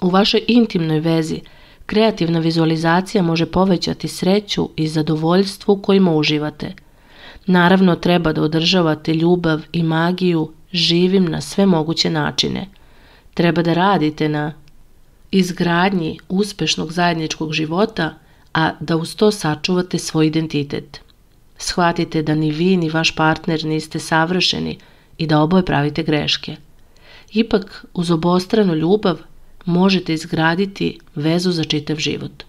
U vašoj intimnoj vezi kreativna vizualizacija može povećati sreću i zadovoljstvo kojima uživate. Naravno treba da održavate ljubav i magiju živim na sve moguće načine. Treba da radite na izgradnji uspešnog zajedničkog života, a da uz to sačuvate svoj identitet. Shvatite da ni vi ni vaš partner niste savršeni i da oboje pravite greške. Ipak, uz obostranu ljubav možete izgraditi vezu za čitav život.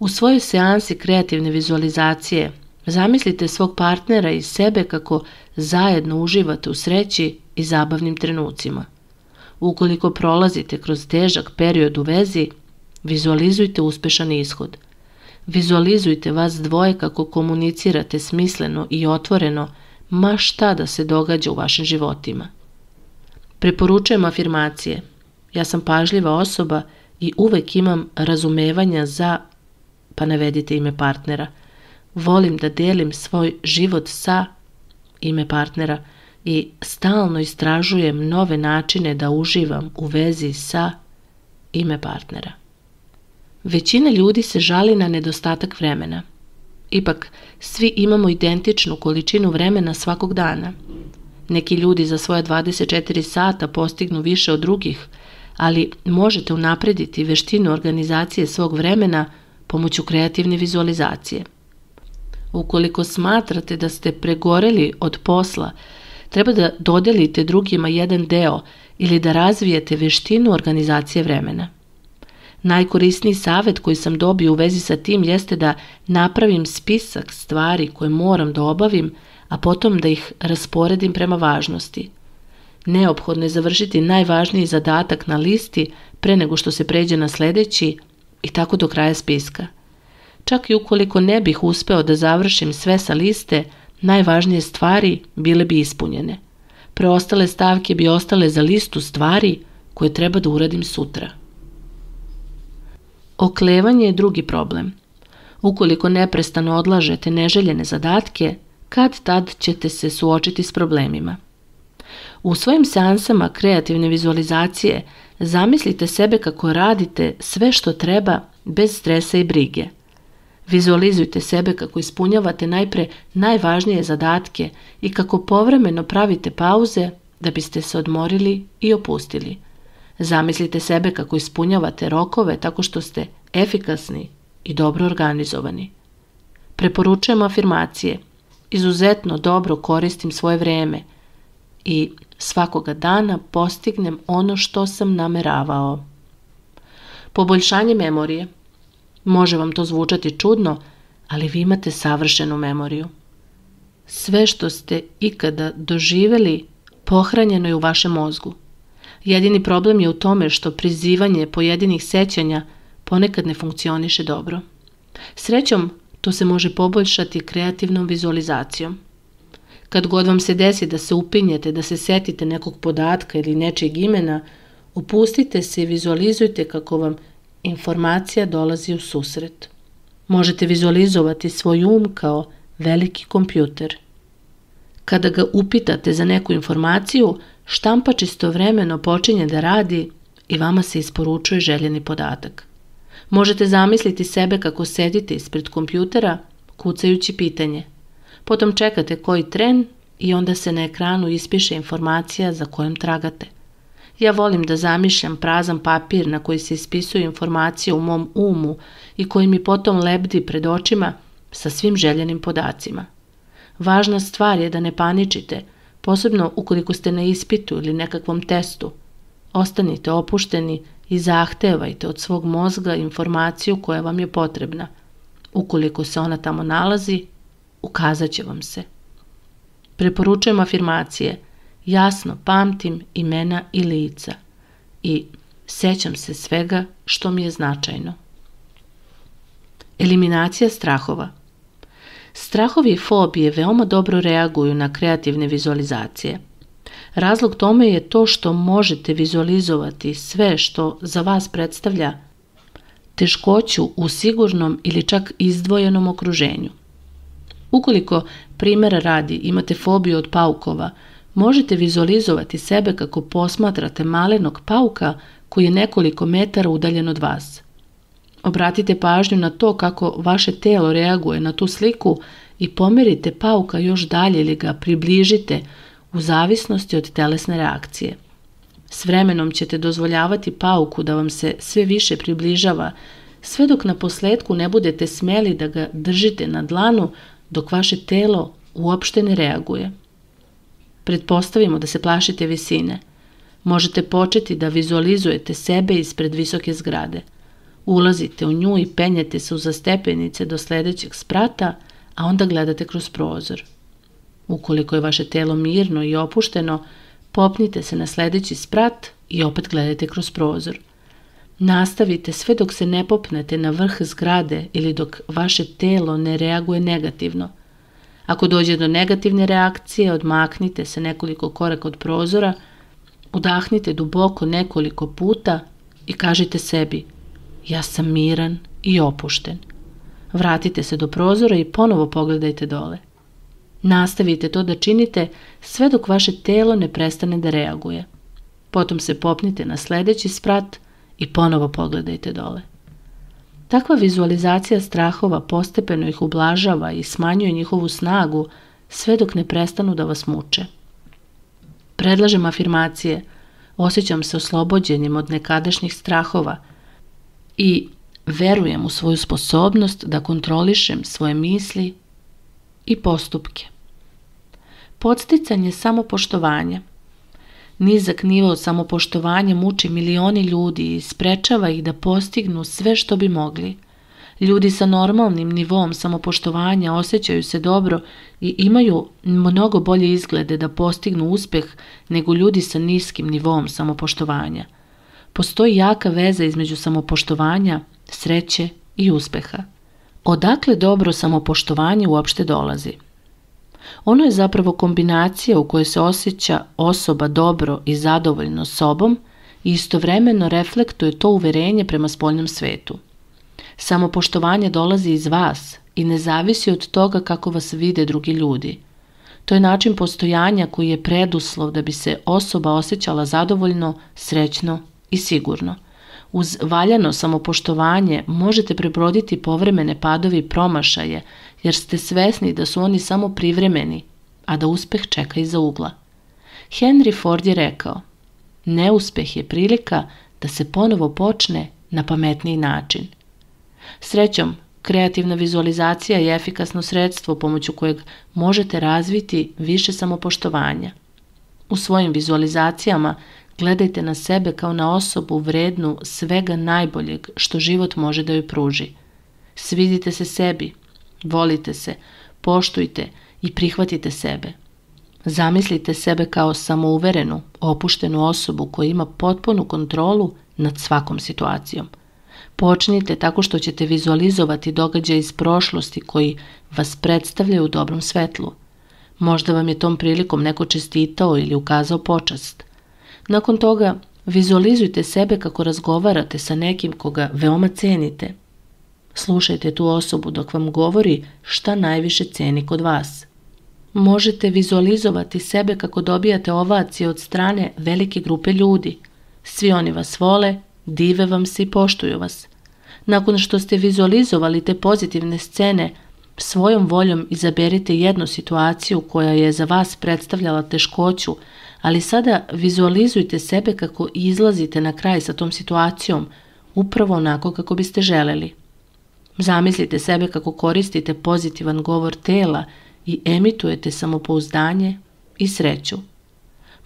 U svojoj seansi kreativne vizualizacije zamislite svog partnera i sebe kako zajedno uživate u sreći i zabavnim trenucima. Ukoliko prolazite kroz težak period u vezi, vizualizujte uspešan ishod. Vizualizujte vas dvoje kako komunicirate smisleno i otvoreno, ma šta da se događa u vašim životima. Preporučujem afirmacije. Ja sam pažljiva osoba i uvek imam razumevanja za, pa navedite ime partnera. Volim da delim svoj život sa ime partnera – i stalno istražujem nove načine da uživam u vezi sa ime partnera. Većina ljudi se žali na nedostatak vremena. Ipak, svi imamo identičnu količinu vremena svakog dana. Neki ljudi za svoje 24 sata postignu više od drugih, ali možete unaprediti veštinu organizacije svog vremena pomoću kreativne vizualizacije. Ukoliko smatrate da ste pregoreli od posla, Treba da dodelite drugima jedan deo ili da razvijete veštinu organizacije vremena. Najkorisniji savet koji sam dobio u vezi sa tim jeste da napravim spisak stvari koje moram da obavim, a potom da ih rasporedim prema važnosti. Neophodno je završiti najvažniji zadatak na listi pre nego što se pređe na sledeći i tako do kraja spiska. Čak i ukoliko ne bih uspeo da završim sve sa liste, Najvažnije stvari bile bi ispunjene. Preostale stavke bi ostale za listu stvari koje treba da uradim sutra. Oklevanje je drugi problem. Ukoliko neprestano odlažete neželjene zadatke, kad tad ćete se suočiti s problemima. U svojim seansama kreativne vizualizacije zamislite sebe kako radite sve što treba bez stresa i brige – Vizualizujte sebe kako ispunjavate najpre najvažnije zadatke i kako povremeno pravite pauze da biste se odmorili i opustili. Zamislite sebe kako ispunjavate rokove tako što ste efikasni i dobro organizovani. Preporučujem afirmacije. Izuzetno dobro koristim svoje vreme i svakoga dana postignem ono što sam nameravao. Poboljšanje memorije – Može vam to zvučati čudno, ali vi imate savršenu memoriju. Sve što ste ikada doživeli pohranjeno je u vašem mozgu. Jedini problem je u tome što prizivanje pojedinih sećanja ponekad ne funkcioniše dobro. Srećom, to se može poboljšati kreativnom vizualizacijom. Kad god vam se desi da se upinjete, da se setite nekog podatka ili nečeg imena, opustite se i vizualizujte kako vam informacija dolazi u susret. Možete vizualizovati svoj um kao veliki kompjuter. Kada ga upitate za neku informaciju, štampač istovremeno počinje da radi i vama se isporučuje željeni podatak. Možete zamisliti sebe kako sedite ispred kompjutera kucajući pitanje. Potom čekate koji tren i onda se na ekranu ispiše informacija za kojom tragate. Ja volim da zamišljam prazan papir na koji se ispisuju informacije u mom umu i koji mi potom lebdi pred očima sa svim željenim podacima. Važna stvar je da ne paničite, posebno ukoliko ste na ispitu ili nekakvom testu. Ostanite opušteni i zahtevajte od svog mozga informaciju koja vam je potrebna. Ukoliko se ona tamo nalazi, ukazat će vam se. Preporučujem afirmacije – jasno pamtim imena i lica i sećam se svega što mi je značajno. Eliminacija strahova Strahovi i fobije veoma dobro reaguju na kreativne vizualizacije. Razlog tome je to što možete vizualizovati sve što za vas predstavlja teškoću u sigurnom ili čak izdvojenom okruženju. Ukoliko primjera radi imate fobiju od paukova – možete vizualizovati sebe kako posmatrate malenog pauka koji je nekoliko metara udaljen od vas. Obratite pažnju na to kako vaše telo reaguje na tu sliku i pomerite pauka još dalje ili ga približite u zavisnosti od telesne reakcije. S vremenom ćete dozvoljavati pauku da vam se sve više približava, sve dok na posledku ne budete smeli da ga držite na dlanu dok vaše telo uopšte ne reaguje. Pretpostavimo da se plašite visine. Možete početi da vizualizujete sebe ispred visoke zgrade. Ulazite u nju i penjete se uza stepenice do sledećeg sprata, a onda gledate kroz prozor. Ukoliko je vaše telo mirno i opušteno, popnite se na sledeći sprat i opet gledajte kroz prozor. Nastavite sve dok se ne popnete na vrh zgrade ili dok vaše telo ne reaguje negativno. Ako dođe do negativne reakcije, odmaknite se nekoliko koraka od prozora, udahnite duboko nekoliko puta i kažite sebi ja sam miran i opušten. Vratite se do prozora i ponovo pogledajte dole. Nastavite to da činite sve dok vaše telo ne prestane da reaguje. Potom se popnite na sledeći sprat i ponovo pogledajte dole. Takva vizualizacija strahova postepeno ih ublažava i smanjuje njihovu snagu sve dok ne prestanu da vas muče. Predlažem afirmacije, osjećam se oslobođenjem od nekadašnjih strahova i verujem u svoju sposobnost da kontrolišem svoje misli i postupke. Podsticanje samopoštovanja. Nizak nivo samopoštovanja muči milioni ljudi i sprečava ih da postignu sve što bi mogli. Ljudi sa normalnim nivom samopoštovanja osjećaju se dobro i imaju mnogo bolje izglede da postignu uspeh nego ljudi sa niskim nivom samopoštovanja. Postoji jaka veza između samopoštovanja, sreće i uspeha. Odakle dobro samopoštovanje uopšte dolazi? Ono je zapravo kombinacija u kojoj se osjeća osoba dobro i zadovoljno sobom i istovremeno reflektuje to uverenje prema spoljnom svetu. Samopoštovanje dolazi iz vas i ne zavisi od toga kako vas vide drugi ljudi. To je način postojanja koji je preduslov da bi se osoba osjećala zadovoljno, srećno i sigurno. Uz valjano samopoštovanje možete prebroditi povremene padovi promašaje, jer ste svesni da su oni samo privremeni, a da uspeh čeka iza ugla. Henry Ford je rekao, neuspeh je prilika da se ponovo počne na pametniji način. Srećom, kreativna vizualizacija je efikasno sredstvo pomoću kojeg možete razviti više samopoštovanja. U svojim vizualizacijama gledajte na sebe kao na osobu vrednu svega najboljeg što život može da joj pruži. Svidite se sebi, Volite se, poštujte i prihvatite sebe. Zamislite sebe kao samouverenu, opuštenu osobu koja ima potpunu kontrolu nad svakom situacijom. Počnite tako što ćete vizualizovati događaje iz prošlosti koji vas predstavljaju u dobrom svetlu. Možda vam je tom prilikom neko čestitao ili ukazao počast. Nakon toga vizualizujte sebe kako razgovarate sa nekim koga veoma cenite – Slušajte tu osobu dok vam govori šta najviše ceni kod vas. Možete vizualizovati sebe kako dobijate ovacije od strane velike grupe ljudi. Svi oni vas vole, dive vam se i poštuju vas. Nakon što ste vizualizovali te pozitivne scene, svojom voljom izaberite jednu situaciju koja je za vas predstavljala teškoću, ali sada vizualizujte sebe kako izlazite na kraj sa tom situacijom, upravo onako kako biste želeli. Zamislite sebe kako koristite pozitivan govor tela i emitujete samopouzdanje i sreću.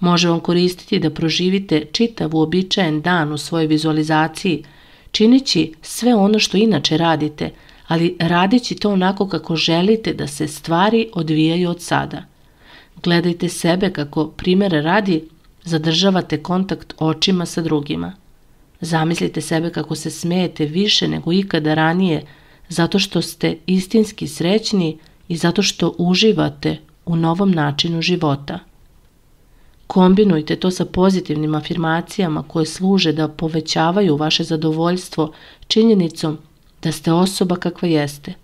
Može vam koristiti da proživite čitav uobičajen dan u svojoj vizualizaciji, čineći sve ono što inače radite, ali radeći to onako kako želite da se stvari odvijaju od sada. Gledajte sebe kako primere radi zadržavate kontakt očima sa drugima. Zamislite sebe kako se smejete više nego ikada ranije zato što ste istinski srećni i zato što uživate u novom načinu života. Kombinujte to sa pozitivnim afirmacijama koje služe da povećavaju vaše zadovoljstvo činjenicom da ste osoba kakva jeste.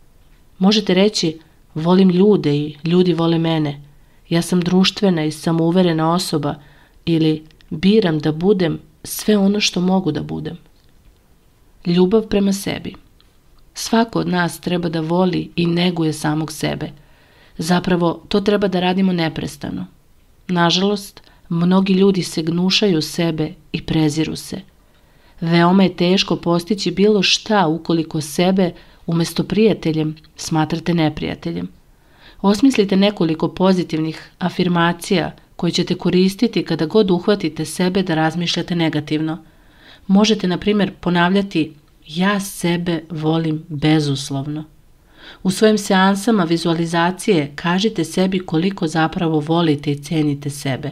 Možete reći volim ljude i ljudi vole mene. Ja sam društvena i samouverena osoba ili biram da budem sve ono što mogu da budem. Ljubav prema sebi – Svako od nas treba da voli i neguje samog sebe. Zapravo, to treba da radimo neprestano. Nažalost, mnogi ljudi se gnušaju sebe i preziru se. Veoma je teško postići bilo šta ukoliko sebe, umesto prijateljem, smatrate neprijateljem. Osmislite nekoliko pozitivnih afirmacija koje ćete koristiti kada god uhvatite sebe da razmišljate negativno. Možete, na primjer, ponavljati ja sebe volim bezuslovno. U svojim seansama vizualizacije kažite sebi koliko zapravo volite i cenite sebe.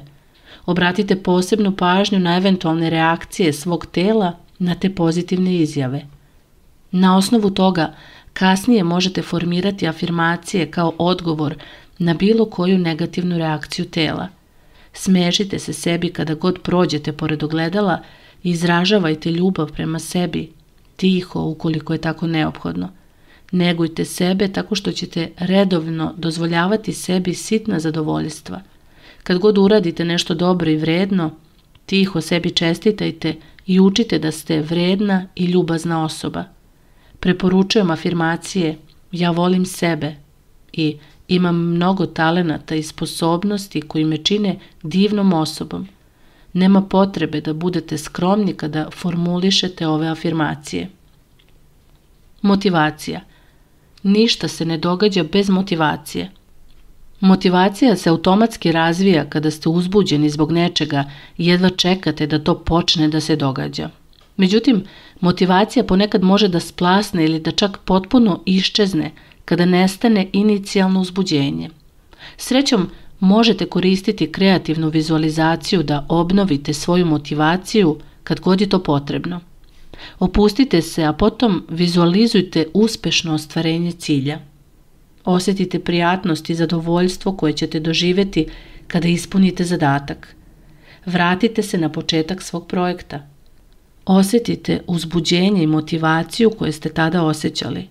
Obratite posebnu pažnju na eventualne reakcije svog tela na te pozitivne izjave. Na osnovu toga kasnije možete formirati afirmacije kao odgovor na bilo koju negativnu reakciju tela. Smežite se sebi kada god prođete pored ogledala i izražavajte ljubav prema sebi tiho ukoliko je tako neophodno. Negujte sebe tako što ćete redovno dozvoljavati sebi sitna zadovoljstva. Kad god uradite nešto dobro i vredno, tiho sebi čestitajte i učite da ste vredna i ljubazna osoba. Preporučujem afirmacije ja volim sebe i imam mnogo talenata i sposobnosti koji me čine divnom osobom. Nema potrebe da budete skromni kada formulišete ove afirmacije. Motivacija. Ništa se ne događa bez motivacije. Motivacija se automatski razvija kada ste uzbuđeni zbog nečega i jedva čekate da to počne da se događa. Međutim, motivacija ponekad može da splasne ili da čak potpuno iščezne kada nestane inicijalno uzbuđenje. Srećom, možete koristiti kreativnu vizualizaciju da obnovite svoju motivaciju kad god je to potrebno. Opustite se, a potom vizualizujte uspešno ostvarenje cilja. Osjetite prijatnost i zadovoljstvo koje ćete doživjeti kada ispunite zadatak. Vratite se na početak svog projekta. Osjetite uzbuđenje i motivaciju koje ste tada osjećali.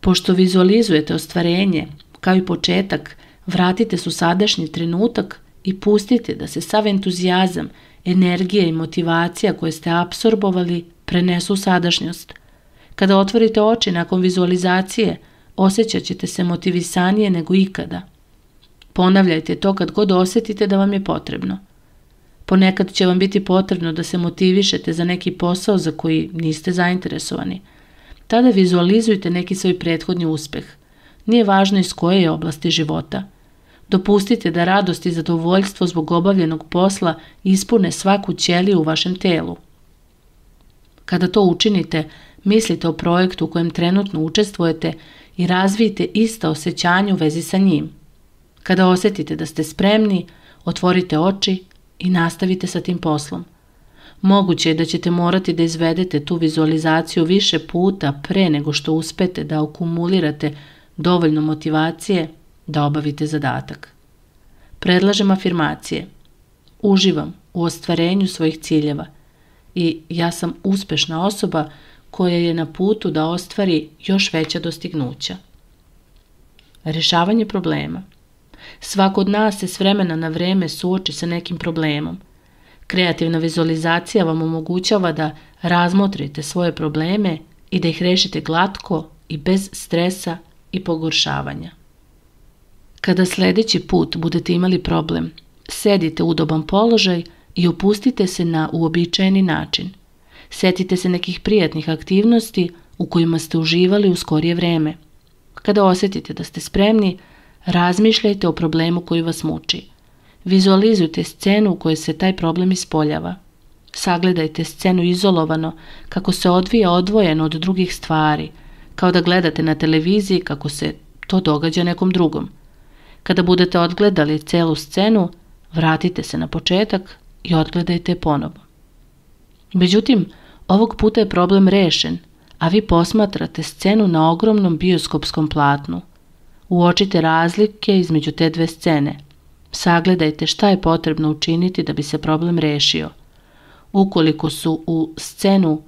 Pošto vizualizujete ostvarenje, kao i početak, Vratite su sadašnji trenutak i pustite da se sav entuzijazam, energija i motivacija koje ste apsorbovali prenesu u sadašnjost. Kada otvorite oči nakon vizualizacije, osjećat ćete se motivisanije nego ikada. Ponavljajte to kad god osjetite da vam je potrebno. Ponekad će vam biti potrebno da se motivišete za neki posao za koji niste zainteresovani. Tada vizualizujte neki svoj prethodni uspeh. Nije važno iz koje je oblasti života – Dopustite da radost i zadovoljstvo zbog obavljenog posla ispune svaku ćeliju u vašem telu. Kada to učinite, mislite o projektu u kojem trenutno učestvujete i razvijte ista osjećanja u vezi sa njim. Kada osjetite da ste spremni, otvorite oči i nastavite sa tim poslom. Moguće je da ćete morati da izvedete tu vizualizaciju više puta pre nego što uspete da akumulirate dovoljno motivacije da obavite zadatak. Predlažem afirmacije. Uživam u ostvarenju svojih ciljeva i ja sam uspešna osoba koja je na putu da ostvari još veća dostignuća. Rešavanje problema. Svako od nas se s vremena na vreme suoči sa nekim problemom. Kreativna vizualizacija vam omogućava da razmotrite svoje probleme i da ih rešite glatko i bez stresa i pogoršavanja. Kada sledeći put budete imali problem, sedite u udoban položaj i opustite se na uobičajeni način. Setite se nekih prijatnih aktivnosti u kojima ste uživali u skorije vreme. Kada osetite da ste spremni, razmišljajte o problemu koji vas muči. Vizualizujte scenu u kojoj se taj problem ispoljava. Sagledajte scenu izolovano, kako se odvija odvojeno od drugih stvari, kao da gledate na televiziji kako se to događa nekom drugom – Kada budete odgledali celu scenu, vratite se na početak i odgledajte ponovo. Međutim, ovog puta je problem rešen, a vi posmatrate scenu na ogromnom bioskopskom platnu. Uočite razlike između te dve scene. Sagledajte šta je potrebno učiniti da bi se problem rešio. Ukoliko su u scenu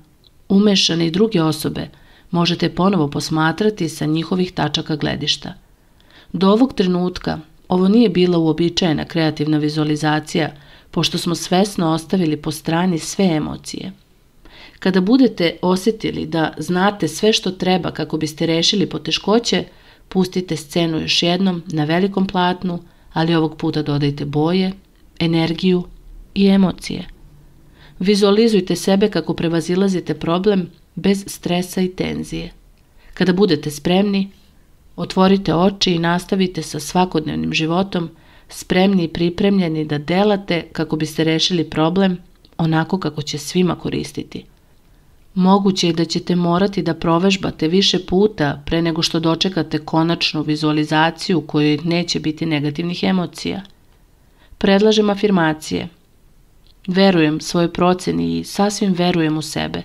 umešane i druge osobe, možete ponovo posmatrati sa njihovih tačaka gledišta – Do ovog trenutka ovo nije bila uobičajena kreativna vizualizacija, pošto smo svesno ostavili po strani sve emocije. Kada budete osjetili da znate sve što treba kako biste rešili poteškoće, pustite scenu još jednom na velikom platnu, ali ovog puta dodajte boje, energiju i emocije. Vizualizujte sebe kako prevazilazite problem bez stresa i tenzije. Kada budete spremni, Otvorite oči i nastavite sa svakodnevnim životom, spremni i pripremljeni da delate kako biste rešili problem onako kako će svima koristiti. Moguće je da ćete morati da provežbate više puta pre nego što dočekate konačnu vizualizaciju kojoj neće biti negativnih emocija. Predlažem afirmacije. Verujem svojoj proceni i sasvim verujem u sebe.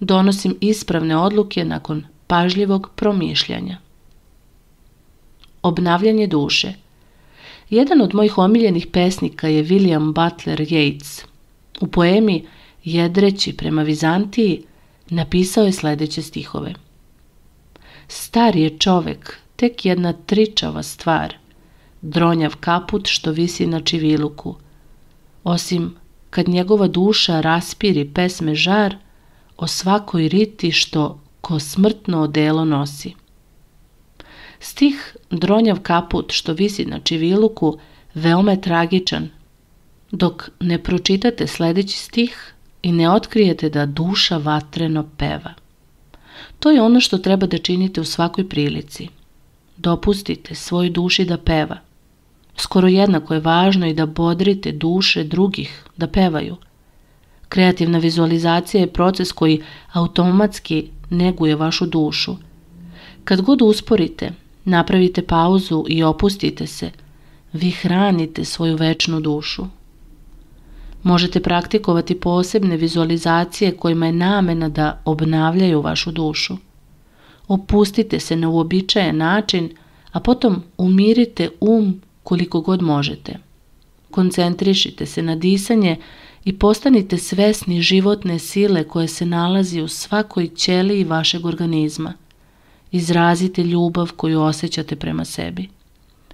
Donosim ispravne odluke nakon pažljivog promišljanja. Obnavljanje duše. Jedan od mojih omiljenih pesnika je William Butler Yeats. U poemi Jedreći prema Vizantiji napisao je sledeće stihove. Star je čovek, tek jedna tričava stvar, dronjav kaput što visi na čiviluku. Osim kad njegova duša raspiri pesme žar o svakoj riti što ko smrtno odelo nosi. Stih Dronjav kaput što visi na čiviluku veoma je tragičan. Dok ne pročitate sledeći stih i ne otkrijete da duša vatreno peva. To je ono što treba da činite u svakoj prilici. Dopustite svoj duši da peva. Skoro jednako je važno i da bodrite duše drugih da pevaju. Kreativna vizualizacija je proces koji automatski neguje vašu dušu. Kad god usporite – Napravite pauzu i opustite se. Vi hranite svoju večnu dušu. Možete praktikovati posebne vizualizacije kojima je namena da obnavljaju vašu dušu. Opustite se na uobičajen način, a potom umirite um koliko god možete. Koncentrišite se na disanje i postanite svesni životne sile koja se nalazi u svakoj ćeliji vašeg organizma – Izrazite ljubav koju osjećate prema sebi.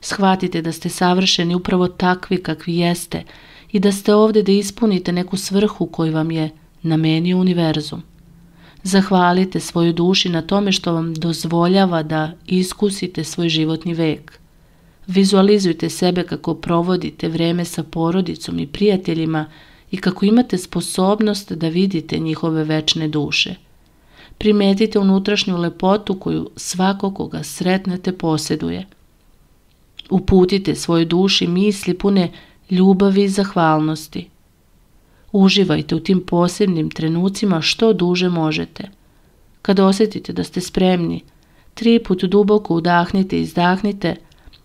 Shvatite da ste savršeni upravo takvi kakvi jeste i da ste ovde da ispunite neku svrhu koju vam je namenio univerzum. Zahvalite svojoj duši na tome što vam dozvoljava da iskusite svoj životni vek. Vizualizujte sebe kako provodite vreme sa porodicom i prijateljima i kako imate sposobnost da vidite njihove večne duše – primetite unutrašnju lepotu koju svako koga sretnete poseduje. Uputite svoje duši misli pune ljubavi i zahvalnosti. Uživajte u tim posebnim trenucima što duže možete. Kad osjetite da ste spremni, tri put duboko udahnite i izdahnite,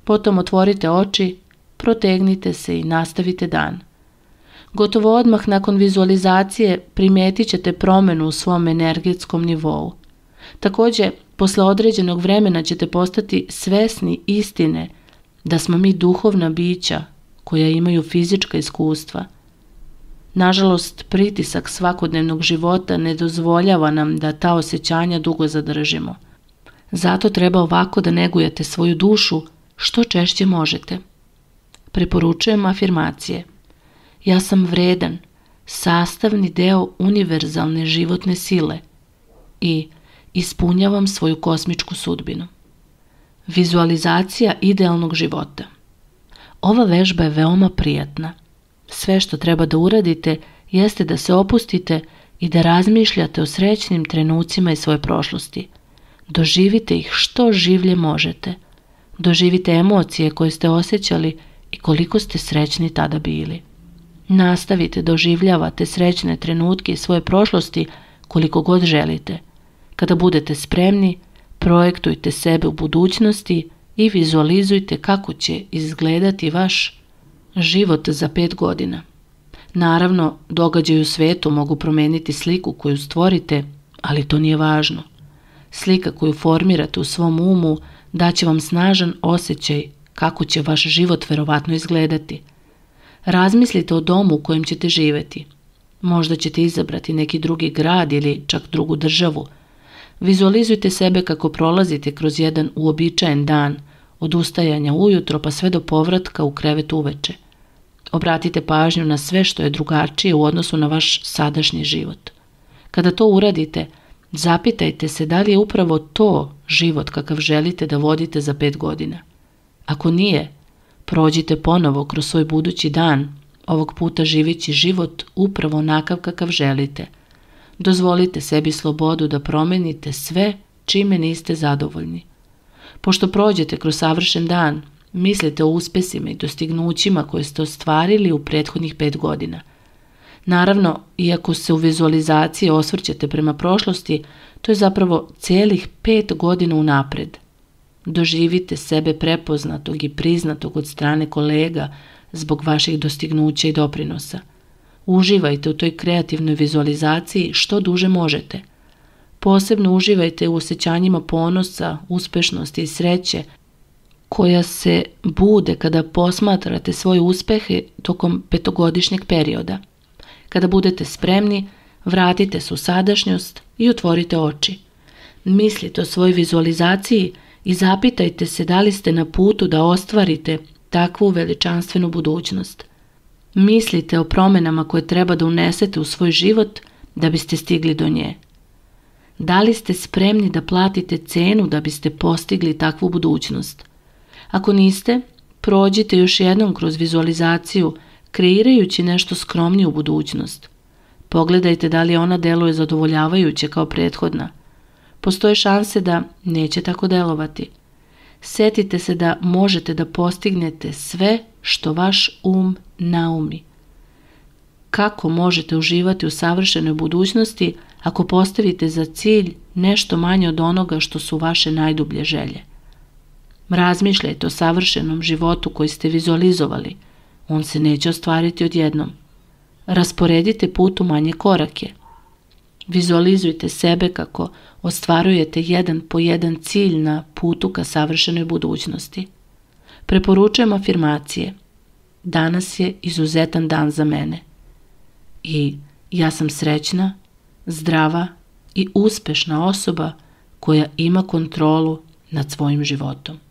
potom otvorite oči, protegnite se i nastavite dan. Gotovo odmah nakon vizualizacije primetit ćete promenu u svom energetskom nivou. Takođe, posle određenog vremena ćete postati svesni istine da smo mi duhovna bića koja imaju fizička iskustva. Nažalost, pritisak svakodnevnog života ne dozvoljava nam da ta osjećanja dugo zadržimo. Zato treba ovako da negujete svoju dušu što češće možete. Preporučujem afirmacije – Ja sam vredan, sastavni deo univerzalne životne sile i ispunjavam svoju kosmičku sudbinu. Vizualizacija idealnog života. Ova vežba je veoma prijatna. Sve što treba da uradite jeste da se opustite i da razmišljate o srećnim trenucima iz svoje prošlosti. Doživite ih što življe možete. Doživite emocije koje ste osjećali i koliko ste srećni tada bili. Nastavite doživljavate srećne trenutke iz svoje prošlosti koliko god želite. Kada budete spremni, projektujte sebe u budućnosti i vizualizujte kako će izgledati vaš život za pet godina. Naravno, događaju u svetu mogu promeniti sliku koju stvorite, ali to nije važno. Slika koju formirate u svom umu daće vam snažan osjećaj kako će vaš život verovatno izgledati – Razmislite o domu u kojem ćete živeti. Možda ćete izabrati neki drugi grad ili čak drugu državu. Vizualizujte sebe kako prolazite kroz jedan uobičajen dan, od ustajanja ujutro pa sve do povratka u krevet uveče. Obratite pažnju na sve što je drugačije u odnosu na vaš sadašnji život. Kada to uradite, zapitajte se da li je upravo to život kakav želite da vodite za pet godina. Ako nije, Prođite ponovo kroz svoj budući dan, ovog puta živići život upravo onakav kakav želite. Dozvolite sebi slobodu da promenite sve čime niste zadovoljni. Pošto prođete kroz savršen dan, mislite o uspesima i dostignućima koje ste ostvarili u prethodnih pet godina. Naravno, iako se u vizualizaciji osvrćete prema prošlosti, to je zapravo celih pet godina unapred – Doživite sebe prepoznatog i priznatog od strane kolega zbog vaših dostignuća i doprinosa. Uživajte u toj kreativnoj vizualizaciji što duže možete. Posebno uživajte u osjećanjima ponosa, uspešnosti i sreće koja se bude kada posmatrate svoje uspehe tokom petogodišnjeg perioda. Kada budete spremni, vratite se u sadašnjost i otvorite oči. Mislite o svojoj vizualizaciji – i zapitajte se da li ste na putu da ostvarite takvu veličanstvenu budućnost. Mislite o promenama koje treba da unesete u svoj život da biste stigli do nje. Da li ste spremni da platite cenu da biste postigli takvu budućnost? Ako niste, prođite još jednom kroz vizualizaciju, kreirajući nešto skromniju budućnost. Pogledajte da li ona deluje zadovoljavajuće kao prethodna – postoje šanse da neće tako delovati. Setite se da možete da postignete sve što vaš um naumi. Kako možete uživati u savršenoj budućnosti ako postavite za cilj nešto manje od onoga što su vaše najdublje želje? Razmišljajte o savršenom životu koji ste vizualizovali. On se neće ostvariti odjednom. Rasporedite put u manje korake – Vizualizujte sebe kako ostvarujete jedan po jedan cilj na putu ka savršenoj budućnosti. Preporučujem afirmacije. Danas je izuzetan dan za mene. I ja sam srećna, zdrava i uspešna osoba koja ima kontrolu nad svojim životom.